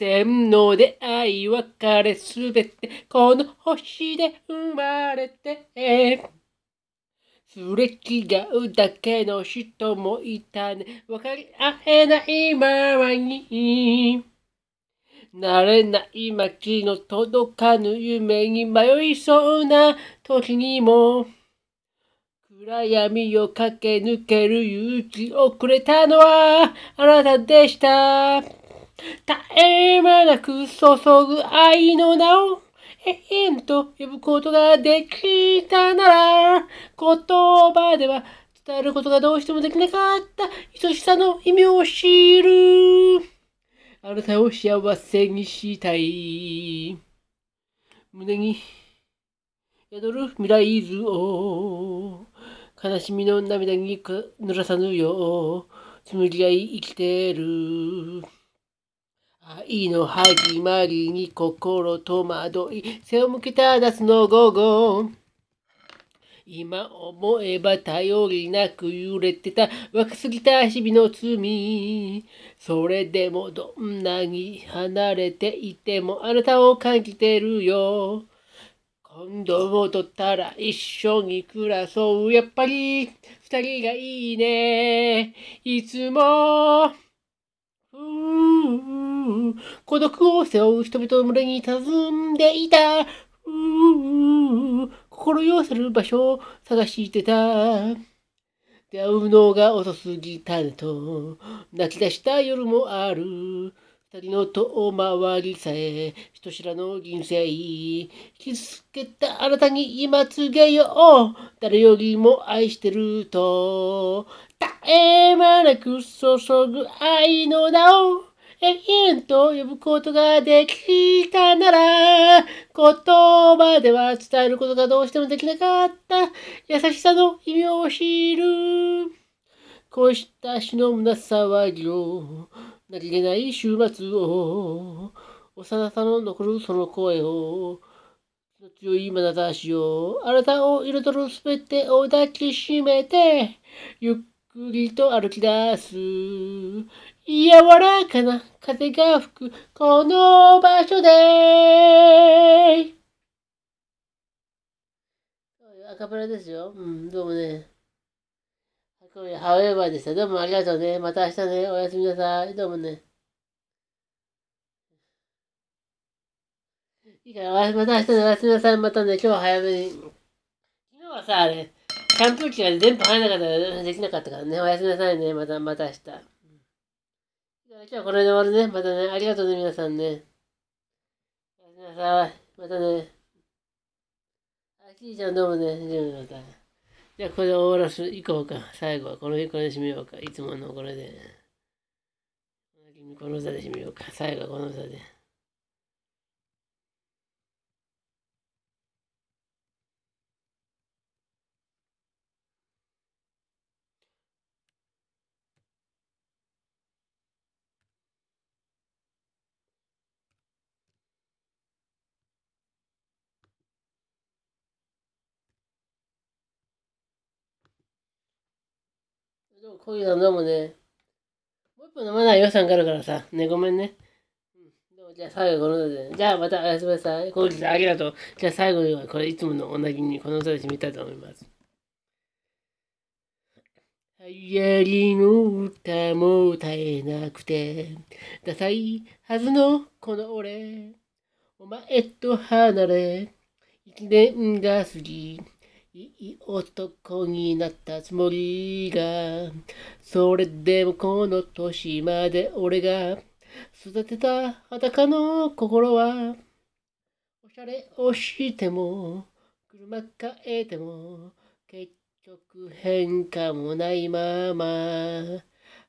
千の出会い別れすべてこの星で生まれてすれ違うだけの人もいたね。分かり合えないままに。慣れない街の届かぬ夢に迷いそうな時にも。暗闇を駆け抜ける勇気をくれたのはあなたでした。絶え間なく注ぐ愛の名を永遠と呼ぶことができたなら、言葉では伝えることがどうしてもできなかった愛しさの意味を知る。あなたを幸せにしたい。胸に宿る未来図を、悲しみの涙に濡らさぬよう、紡ぎ合い生きてる。愛の始まりに心戸惑い背を向けた夏の午後今思えば頼りなく揺れてた若すぎた日々の罪それでもどんなに離れていてもあなたを感じてるよ今度戻ったら一緒に暮らそうやっぱり二人がいいねいつも孤独を背負う人々の群れに佇んでいた。うう心寄せる場所を探してた。出会うのが遅すぎたねと、泣き出した夜もある。二人の遠回りさえ、人知らの人生。気づけたあなたに今告げよう。誰よりも愛してると、絶え間なく注ぐ愛の名を。永遠と呼ぶことができたなら、言葉では伝えることがどうしてもできなかった優しさの意味を知る。こうした死の胸騒ぎを、何気ない週末を、幼さの残るその声を、強い眼差しを、あなたを彩るすべてを抱きしめて、ゆっくりと歩き出す。柔らかな風が吹くこの場所でアカペラですよ。うん、どうもね。ハウエバーでした。どうもありがとうね。また明日ね。おやすみなさい。どうもね。いいから、また明日ね。おやすみなさい。またね、今日は早めに。昨日はさ、あれ、扇風機が、全部入らなかったから、できなかったからね。おやすみなさいね。また、また明日。今日はこれで終わるね。またね。ありがとうね、皆さんね。おやすみなさい。またね。あ、きーちゃんどうもね。じゃあ、また。じゃあ、これで終わらす。行こうか。最後はこの日、これで締めようか。いつものこれで。この歌で締めようか。最後はこの歌で。でも、こういうの飲むね。もう一本飲まない予算があるからさ。ね、ごめんね。うん。でも、じゃあ最後この歌で、じゃあまたおやすみなさい。コウキさん、ありがとう。じゃあ最後には、これいつもの同じにこの歌で締めたいと思います。流行りの歌も歌えなくて、ダサいはずのこの俺。お前と離れ、一年が過ぎ、男になったつもりがそれでもこの年まで俺が育てた裸の心はおしゃれをしても車変えても結局変化もないまま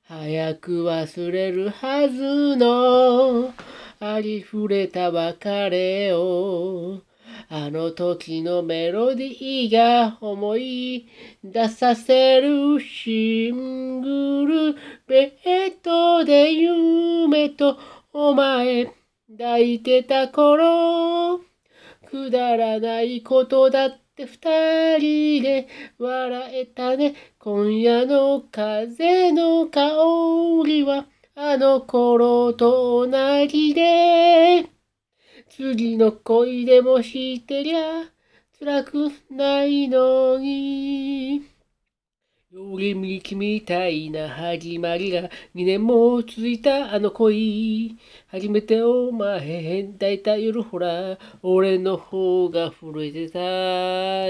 早く忘れるはずのありふれた別れをあの時のメロディーが思い出させるシングルベッドで夢とお前抱いてた頃くだらないことだって二人で笑えたね今夜の風の香りはあの頃と同じで次の恋でもしてりゃ辛くないのに。よりみきみたいな始まりが2年も続いたあの恋。初めてお前、だいた夜ほら、俺の方が震えてた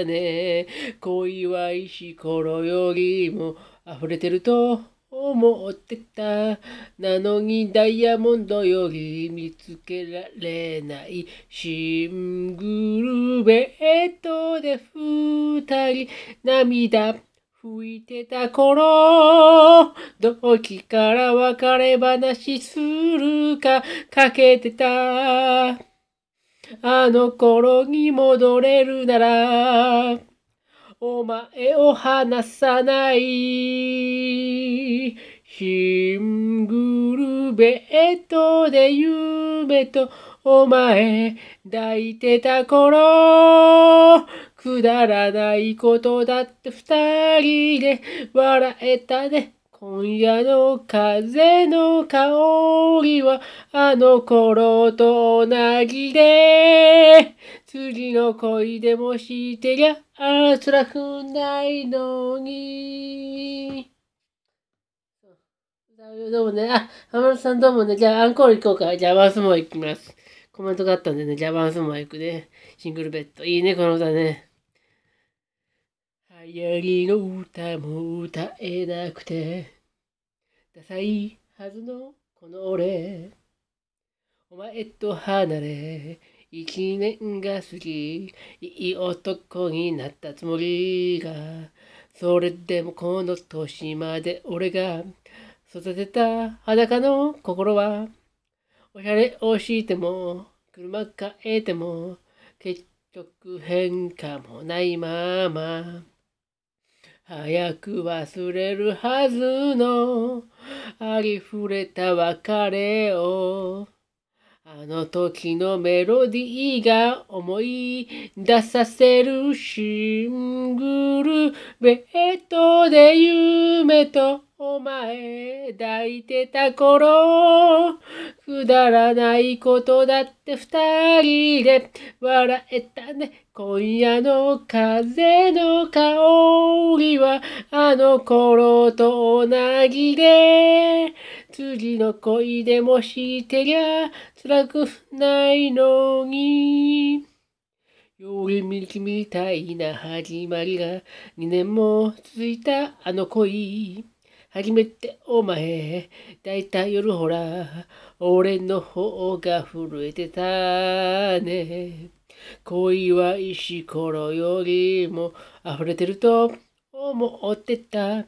ね。恋は石ころよりも溢れてると思ってた。なのにダイヤモンドより見つけられない。シングルベッドで二人涙拭いてた頃、同期から別れ話するかかけてた。あの頃に戻れるなら、お前を離さないヒングルベッドで夢とお前抱いてた頃くだらないことだって二人で笑えたね今夜の風の香りはあの頃と同じで次の恋でもしてりゃあ辛くないのにどうもね、あ、浜田さんどうもね、じゃあアンコール行こうか。じゃあバンスも行きます。コメントがあったんでね、じゃあバンスも行くね。シングルベッド。いいね、この歌ね。流行りの歌も歌えなくてダサいはずのこの俺お前と離れ一年が過ぎいい男になったつもりがそれでもこの年まで俺が育てた裸の心はおしゃれをしても車変えても結局変化もないまま早く忘れるはずのありふれた別れをあの時のメロディーが思い出させるシングルベッドで夢とお前抱いてた頃、くだらないことだって二人で笑えたね。今夜の風の香りはあの頃と同じで、次の恋でもしてりゃ辛くないのに。寄り道みたいな始まりが2年も続いたあの恋。初めてお前、だいたい夜ほら、俺の方が震えてたね。恋は石ころよりも溢れてると思ってた。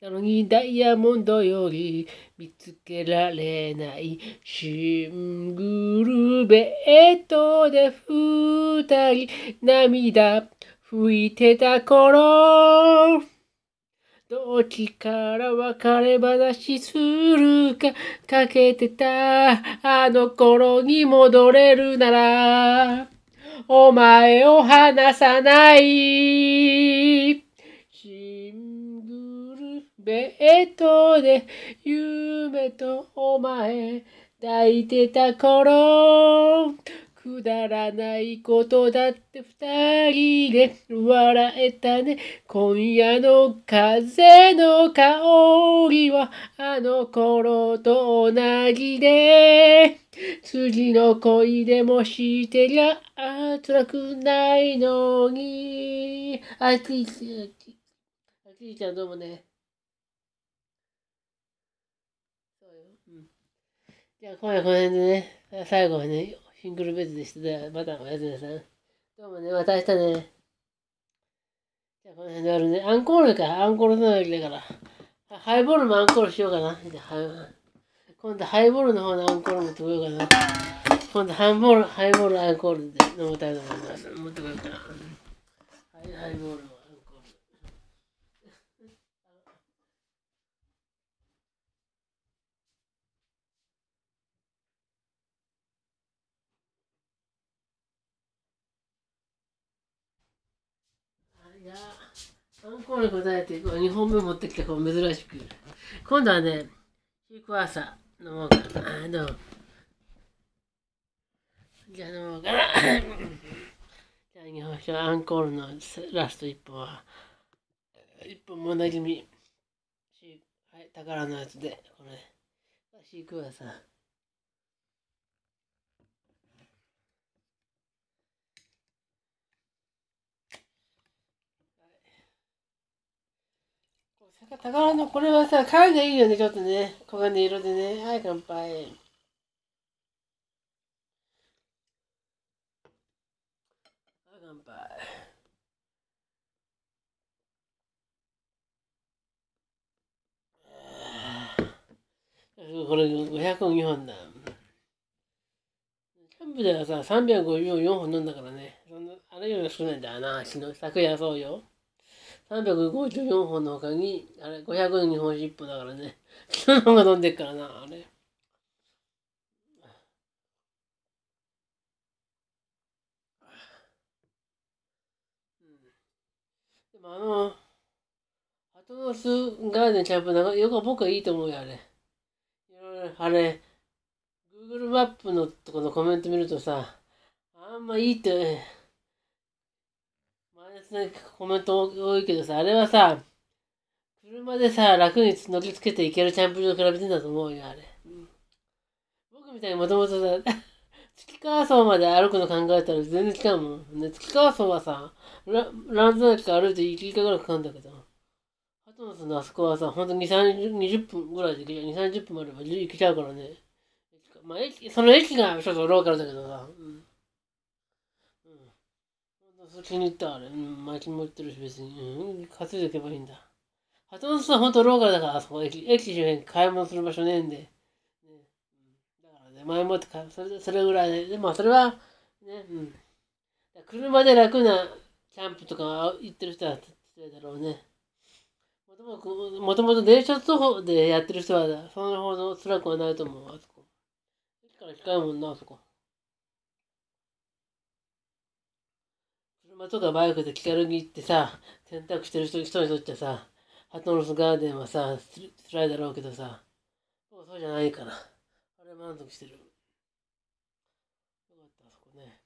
なのにダイヤモンドより見つけられないシングルベッドで二人涙拭いてた頃どっちから別れ話するか、かけてた、あの頃に戻れるなら、お前を離さない。シングルベッドで夢とお前抱いてた頃、くだらないことだって二人で笑えたね。今夜の風の香りはあの頃と同じで。次の恋でもしてりゃ辛くないのに。あちいちゃん、あちいちゃんどうもね。そうよ。うん。じゃあ今夜この辺でね、最後はね、シングルベッドでしてたまたおやすみなさい。どうもね、また明日ね。じゃあこの辺で終わるね。アンコールか、アンコールなわけだから。ハイボールもアンコールしようかな。今度ハイボールの方のアンコール持ってこようかな。今度ハイボール、ハイボールアンコールで飲みたいと思います。持ってこようかな。はい、ハイボール。じゃアンコール答えていこ本目持ってきて、こう珍しく。今度はね、シークワーサー飲もうかな。あの、じゃあ飲もうかな。じゃあ、日本酒アンコールのラスト一本は、一本もなじみ、はい、宝のやつで、これ、シークワーサー。宝の、これはさ、缶でいいよね、ちょっとね。黄金色でね。はい、乾杯。乾杯。これ5 0 2本だ。キャンプではさ、354本飲んだからね。あれより少ないんだよな。昨日、昨夜そうよ。354本のおかに、あれ、500の日本酒1本だからね。昨 [laughs] 日のうが飲んでっからな、あれ。うん、でもあの、鳩の巣ガーデンキャンプなんか、よく僕はいいと思うよ、あれ。いろいろ、あれ、Google マップのとこのコメント見るとさ、あんまいいって、コメント多いけどさ、あれはさ、車でさ、楽に乗りつけていけるキャンプ場と比べてんだと思うよ、あれ。うん、僕みたいにもともとさ、[laughs] 月川荘まで歩くの考えたら全然違うもん。ね、月川荘はさ、ランズナキから歩いて1時間ぐらいかかるんだけど、ハトノスのあそこはさ、ほんと2、30分ぐらいで行けちゃう。2、30分もあれば行けちゃうからね。まあ、駅その駅がちょっとローカルだけどさ、そう気に入ったあれ、うん、巻き持ってるし別に、うん、担いでいけばいいんだ鳩松さはほんとローカルだからあそこ駅駅周辺買い物する場所ねえんで、ねうん、だからね前もって買それそれぐらいででもそれはねうん車で楽なキャンプとか行ってる人は強いだろうねもともと電車徒歩でやってる人はそんなほど辛くはないと思うあそこ駅から近いもんなあそこ車とバイクで気軽に行ってさ、洗濯してる人にとってさ、鳩ノ巣ガーデンはさ、辛いだろうけどさ、そうそうじゃないから。あれ満足してる。よかった、そこね。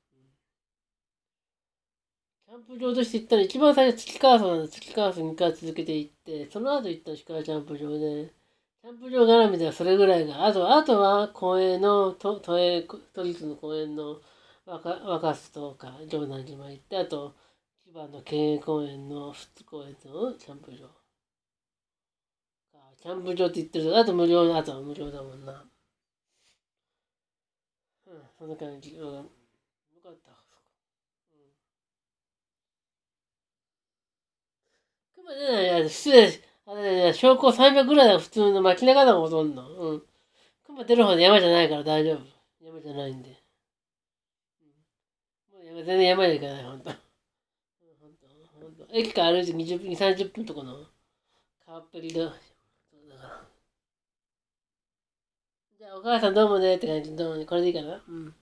キャンプ場として行ったら、一番最初月川さん、月川さん2回続けて行って、その後行ったら川キャンプ場で、キャンプ場絡みではそれぐらいが、あと、あとは公園の、都営都立の公園の、若洲とか城南島行ってあと千葉の県営公園の富津公園のキャンプ場キャンプ場って言ってるとあと無料あとは無料だもんなうんそんな感じ、うん、よかった熊出ない失礼あれね、標高300ぐらいは普通の巻きながらほとんど。うん。熊出るほど山じゃないから大丈夫。山じゃないんで。全然山に行かない、ほんと。ほんと、ほんと。駅から歩いて20分、30分とこの、川っぷりの、だから。じゃあ、お母さんどうもねって感じで、どうもね。これでいいかなうん。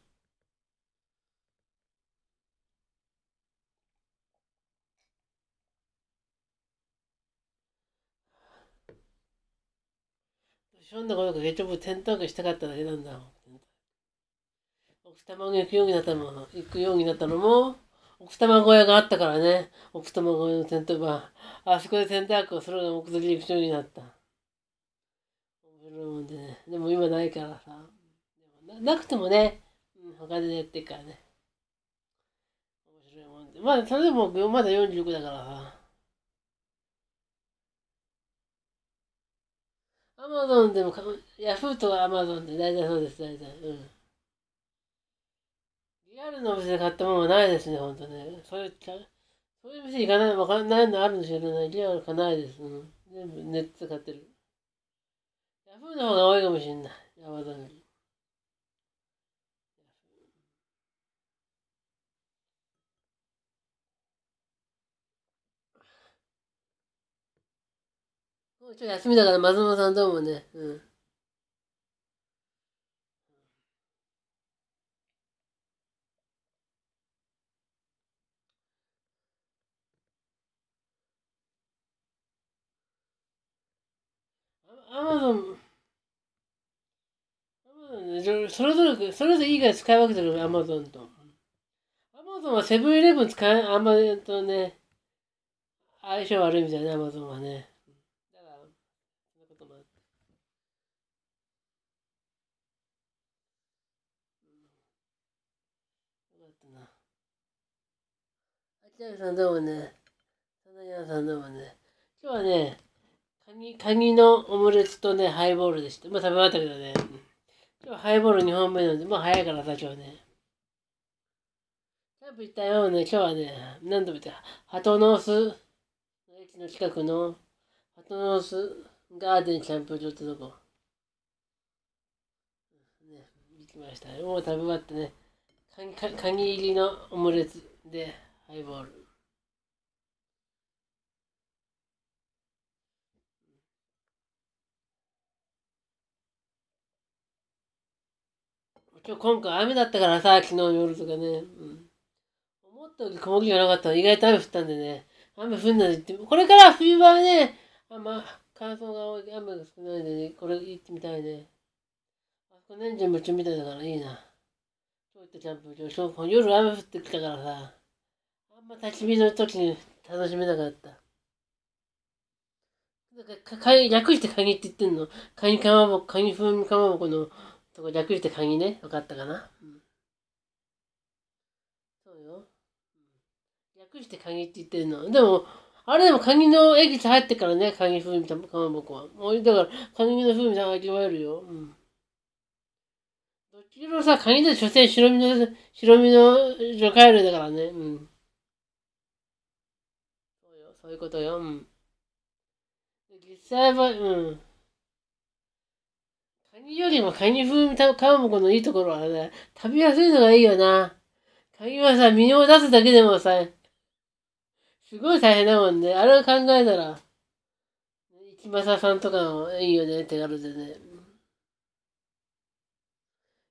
ひょんなことが結局転倒したかっただけなんだもん。奥多摩に行くようになったのも、行くようになったのも、奥多摩小屋があったからね、奥多摩小屋のテント場。あそこでテント泊をするのが目的で行くようになった。面白いもんでね。でも今ないからさ。ななくてもね、うん、他でやってるからね。面白いもんで。まあ、それでもまだ46だからさ。アマゾンでも、ヤフーとアマゾンで大体そうです、大体。うん。リアルの店で買ったものはないですね、本当ね。そういう、そういう店行かない、わかんないのあるんですけどね、リアルかないです、うん。全部ネットで買ってる。ヤフーの方が多いかもしれない。ヤバちょっと休みだから、松本さんどうもね。うん。アマゾン、アマゾン、それぞれ、それぞれいいから使い分けてる、アマゾンと。アマゾンはセブンイレブン使い、あんまンとね、相性悪いみたいな、アマゾンはね。だから、そんなこともあって。よかったな。あきらさんどうもね。さなやさんどうもね。今日はね、カニのオムレツとね、ハイボールでした。まあ食べ終わったけどね。今日ハイボール2本目なので、もう早いからさ、今日ね。キャンプ行ったよね、今日はね、何度も言った、鳩ノース、駅の近くの、鳩ノースガーデンキャンプ場ってとこ。ね、行きました。もう食べ終わってね、カニ入りのオムレツで、ハイボール。今日今回雨だったからさ、昨日の夜とかね。うん。思ったより曇りがなかった意外と雨降ったんでね。雨降んないでって、これから冬場はね、あんま乾燥が多い、雨が少ないんでね、これ行ってみたいね。あそこ年中夢中みたいだからいいな。そういったキャンプ場、夜雨降ってきたからさ、あんま焚き火の時に楽しめなかった。なんか、か、か、略して鍵って言ってんの。鍵かまぼこ、カ風味かまぼこのとこ略して鍵ね。分かったかな、うん、そうよ、うん。略して鍵って言ってるの。でも、あれでも鍵のエキス入ってからね、鍵風味たかまぼこは。もうだから、鍵の風味さん味わえるよ。うん。どっちもさ、鍵で所詮白身の、白身の魚介類だからね。うん。そうよ、そういうことよ。うん。実際は、うん。ニよりもカニ風味かまぼこのいいところはね、食べやすいのがいいよな。カニはさ、身を出すだけでもさ、すごい大変だもんね。あれを考えたら、市政さんとかもいいよね、手軽でね。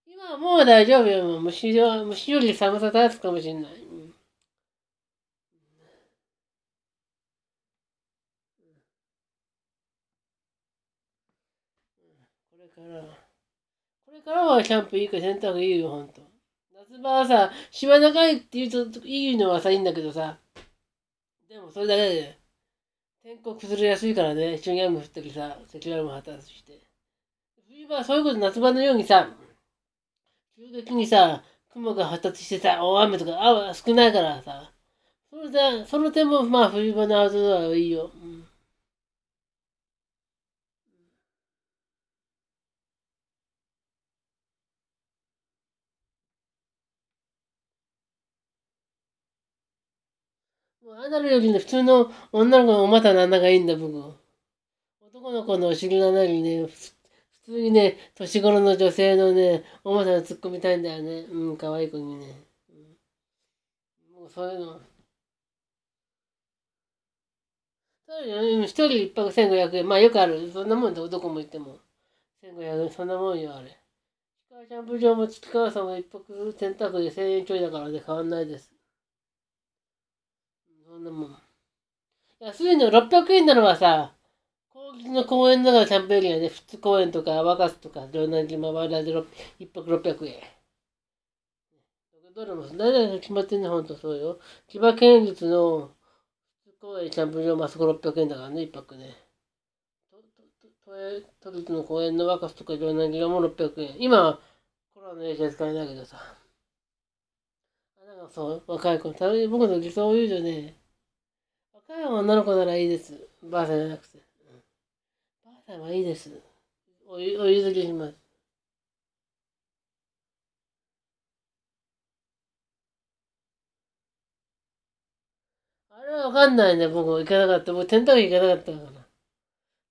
今はもう大丈夫よ。虫よ虫より寒さ対策かもしれない。からはキャンプいいか洗濯いいよ、ほんと。夏場はさ、芝長いって言うと、いいのはさ、いいんだけどさ。でもそれだけで、天候崩れやすいからね、一緒に雨降ったりさ、積乱も発達して。冬場はそういうこと、夏場のようにさ、急激にさ、雲が発達してさ、大雨とか、あ少ないからさ、その点、その点もまあ冬場のアウトドアはいいよ。もうアナルよりね、普通の女の子のおなの穴がいいんだ、僕。男の子のお尻の穴にりね、普通にね、年頃の女性のね、おゃを突っ込みたいんだよね。うん、可愛い子にね。うん、もうそういうの。一人一泊1500円。まあよくある。そんなもんど、男も行っても。1500円、そんなもんよ、あれ。キャンプ場も月川さんも一泊洗濯で1000円ちょいだからで変わんないです。そんなもん。安いの600円なのはさ、公立の公園だからキャンペーンやね、普通公園とか若洲とか、城南島和田で1泊600円。どれも、誰が決まってんのほんとそうよ。千葉県立の普通公園キャンプ場、まあ、そこ600円だからね、1泊ね。都立の公園の若洲とか城南島も600円。今、コロナの影響で使えないけどさ。なんかそう、若い子、僕の理想を言うとね、若い女の子ならいいです。ばあさんじゃなくて。ばあさんはいいです。おお譲りします。あれはわかんないね、僕行かなかった。僕、テント行かなかったから。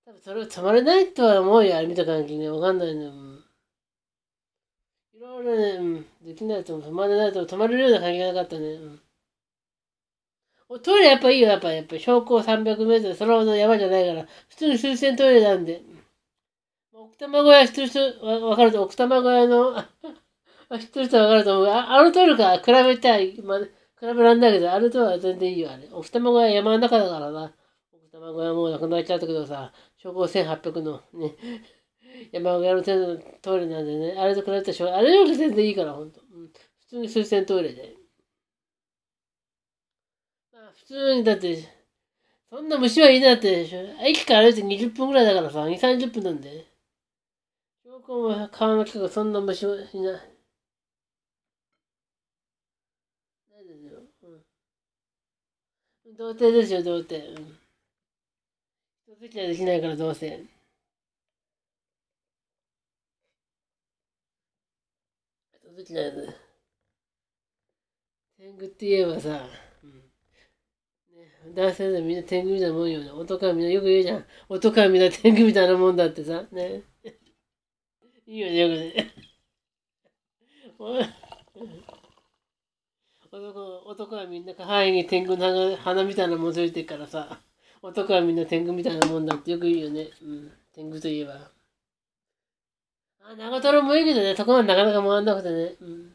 多分それは止まれないとは思うよ、あれ見た感じね。わかんないね。いろいろね、うん、できないと止まれないと止まれるような感じがなかったね。うんトイレやっぱいいよ、やっぱ、やっぱ標高300メートル、そのほど山じゃないから、普通に終戦トイレなんで。奥多摩小屋知ってる人、わかると、奥多摩小屋の、[laughs] 知ってる人はわかると思うあ。あのトイレから比べたい、ま比べらんだけど、あのトイレは全然いいよ、あれ。奥多摩小屋山の中だからな。奥多摩小屋もうなくなっちゃったけどさ、標高1800のね、[laughs] 山小屋のトイレなんでね、あれと比べたら、あれより全然いいから、ほんと。普通に終戦トイレで。通にだって、そんな虫はいなって駅から歩いて20分ぐらいだからさ、2、30分なんで。標高も川の近く、そんな虫はいない。ないですよ。うん。童貞ですよ、童貞。うん。人付き合いできないから、どうせ。人付き合いで。天狗って言えばさ、男性でみんな天狗みたいなもんよね。男はみんなよく言うじゃん。男はみんな天狗みたいなもんだってさ。ね。いいよね、よくね。男男はみんな範いに天狗の花みたいなもんついてるからさ。男はみんな天狗みたいなもんだってよく言うよね。うん。天狗といえば。あ、長瀞もいいけどね、そこはなかなか回んなくてね。うん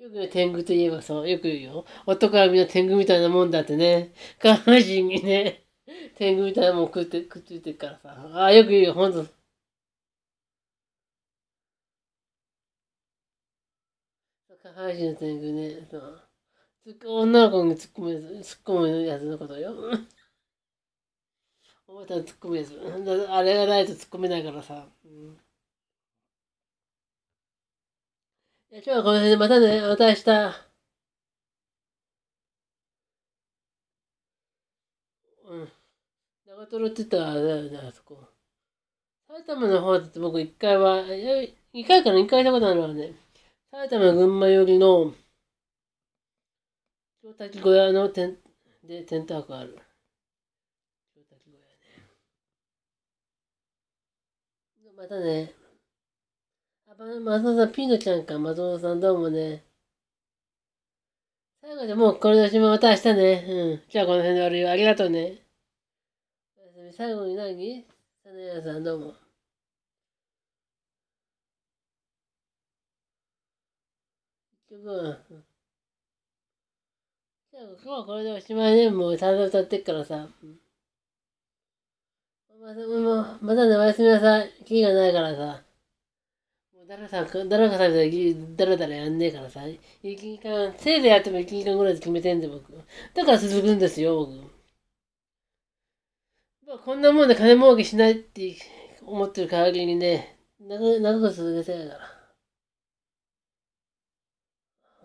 よく天狗といえばさ、よく言うよ。男はみんな天狗みたいなもんだってね。下半身にね、天狗みたいなもん食って、くっついてるからさ。ああ、よく言うよ、ほんと。下半身の天狗ね、そう。女の子に突っ込むやつ、突っ込むやつのことよ。おばた突っ込むやつ。あれがないと突っ込めないからさ。うん今日はこの辺でまたね、また明日。うん。長瀞って言ったらあれだよね、あそこ。埼玉の方だって僕一回は、一回から二回ったことあるわね。埼玉群馬寄りの、京滝小屋のテン、で、テント泊ある。京滝小屋ね。またね。パン、マサさん、ピーノちゃんか、松本さん、どうもね。最後でもうこれでおしまい、また明日ね。うん。じゃあこの辺で終わるよ。ありがとうね。おやすみ、最後に何サネヤさん、どうも。結局、じゃあ今日はこれでおしまいね。もう散々歌ってっからさ。うまたね、おやすみなさい。気がないからさ。だらさ、だらかさみたいだらだらやんねえからさ、1時間、せいぜいやっても1時間ぐらいで決めてんで、僕。だから続くんですよ、僕。まあ、こんなもんで金儲けしないって思ってる代わりにね、長長く続けてやから。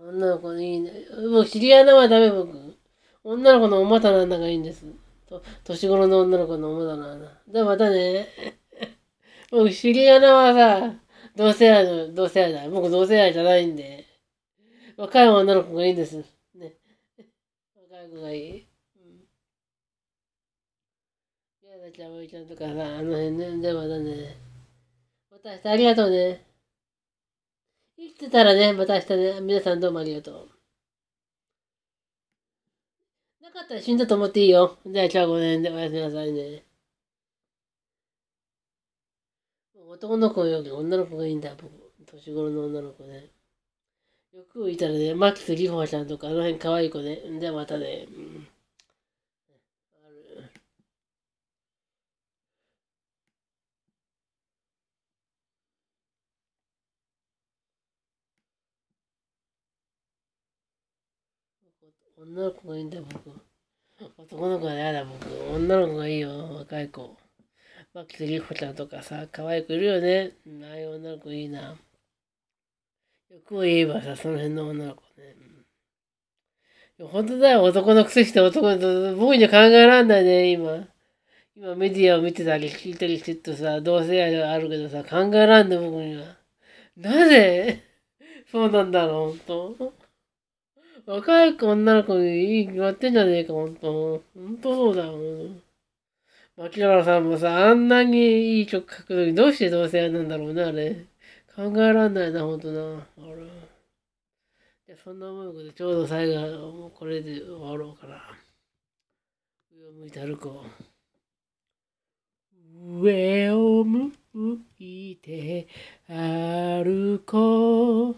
女の子にいいね。僕、知り合いのはダメ、僕。女の子のお股なんだがいいんです。と年頃の女の子のおだなんだ。じゃあまたね。[laughs] 僕、知り合いのはさ、同性愛の、同性愛だ。僕同性愛じゃないんで。若い女の子がいいです。ね。若い子がいい。うん。やだちゃん、おいちゃんとかさ、あの辺ね、でまたね。また明日ありがとうね。生きてたらね、また明日ね、皆さんどうもありがとう。なかったら死んだと思っていいよ。じゃあ今日はこの辺でおやすみなさいね。男の子より女の子がいいんだ、僕。年頃の女の子ね。よくいたらね、マキス・リホワちゃんとか、あの辺可愛い子ね。で、またね。うん女の子がいいんだ僕男の子は嫌だ僕女の子がいいよ若い子まあ、きリりこちゃんとかさ、可愛くいるよね。ああいう女の子いいな。よく言えばさ、その辺の女の子ね。うん、本当だよ、男のくせして男の、僕には考えらんないね、今。今メディアを見てたり聞いたりしてるとさ、同性愛があるけどさ、考えらんい僕には。なぜ [laughs] そうなんだろう、本当。若い女の子にいい決まってんじゃねえか、ほんと。ほんとそうだよ。牧原さんもさ、あんなにいい曲書くのに、どうして同性愛なんだろうね、あれ。考えらんないな、ほんとな。あら。じそんな思いことで、ちょうど最後、もうこれで終わろうかな。上を向いて歩こう。上を向いて歩こう。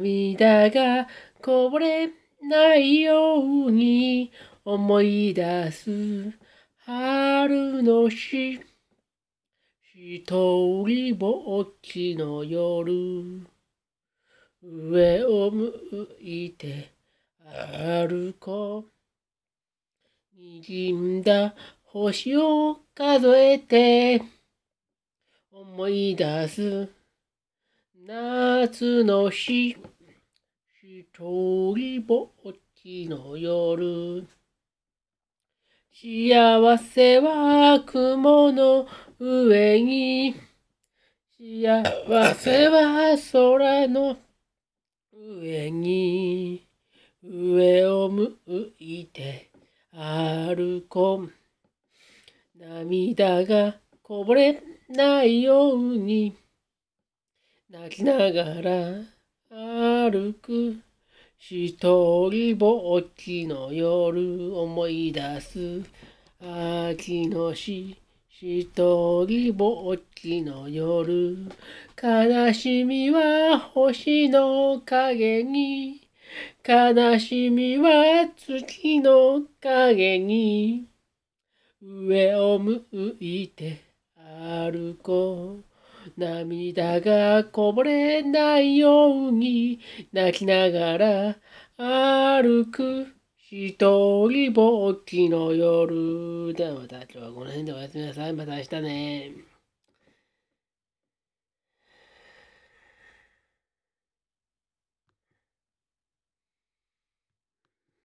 涙がこぼれないように思い出す春の日一人ぼっちの夜上を向いて歩こうにじんだ星を数えて思い出す夏の日、ひとりぼっちの夜。幸せは雲の上に。幸せは空の上に。上を向いて歩こう。涙がこぼれないように。泣きながら歩く一人ぼっちの夜思い出す秋のし一人ぼっちの夜悲しみは星の影に悲しみは月の影に上を向いて歩こう涙がこぼれないように泣きながら歩く一人ぼっちの夜では、私はこの辺でおやすみなさい。また明日ね。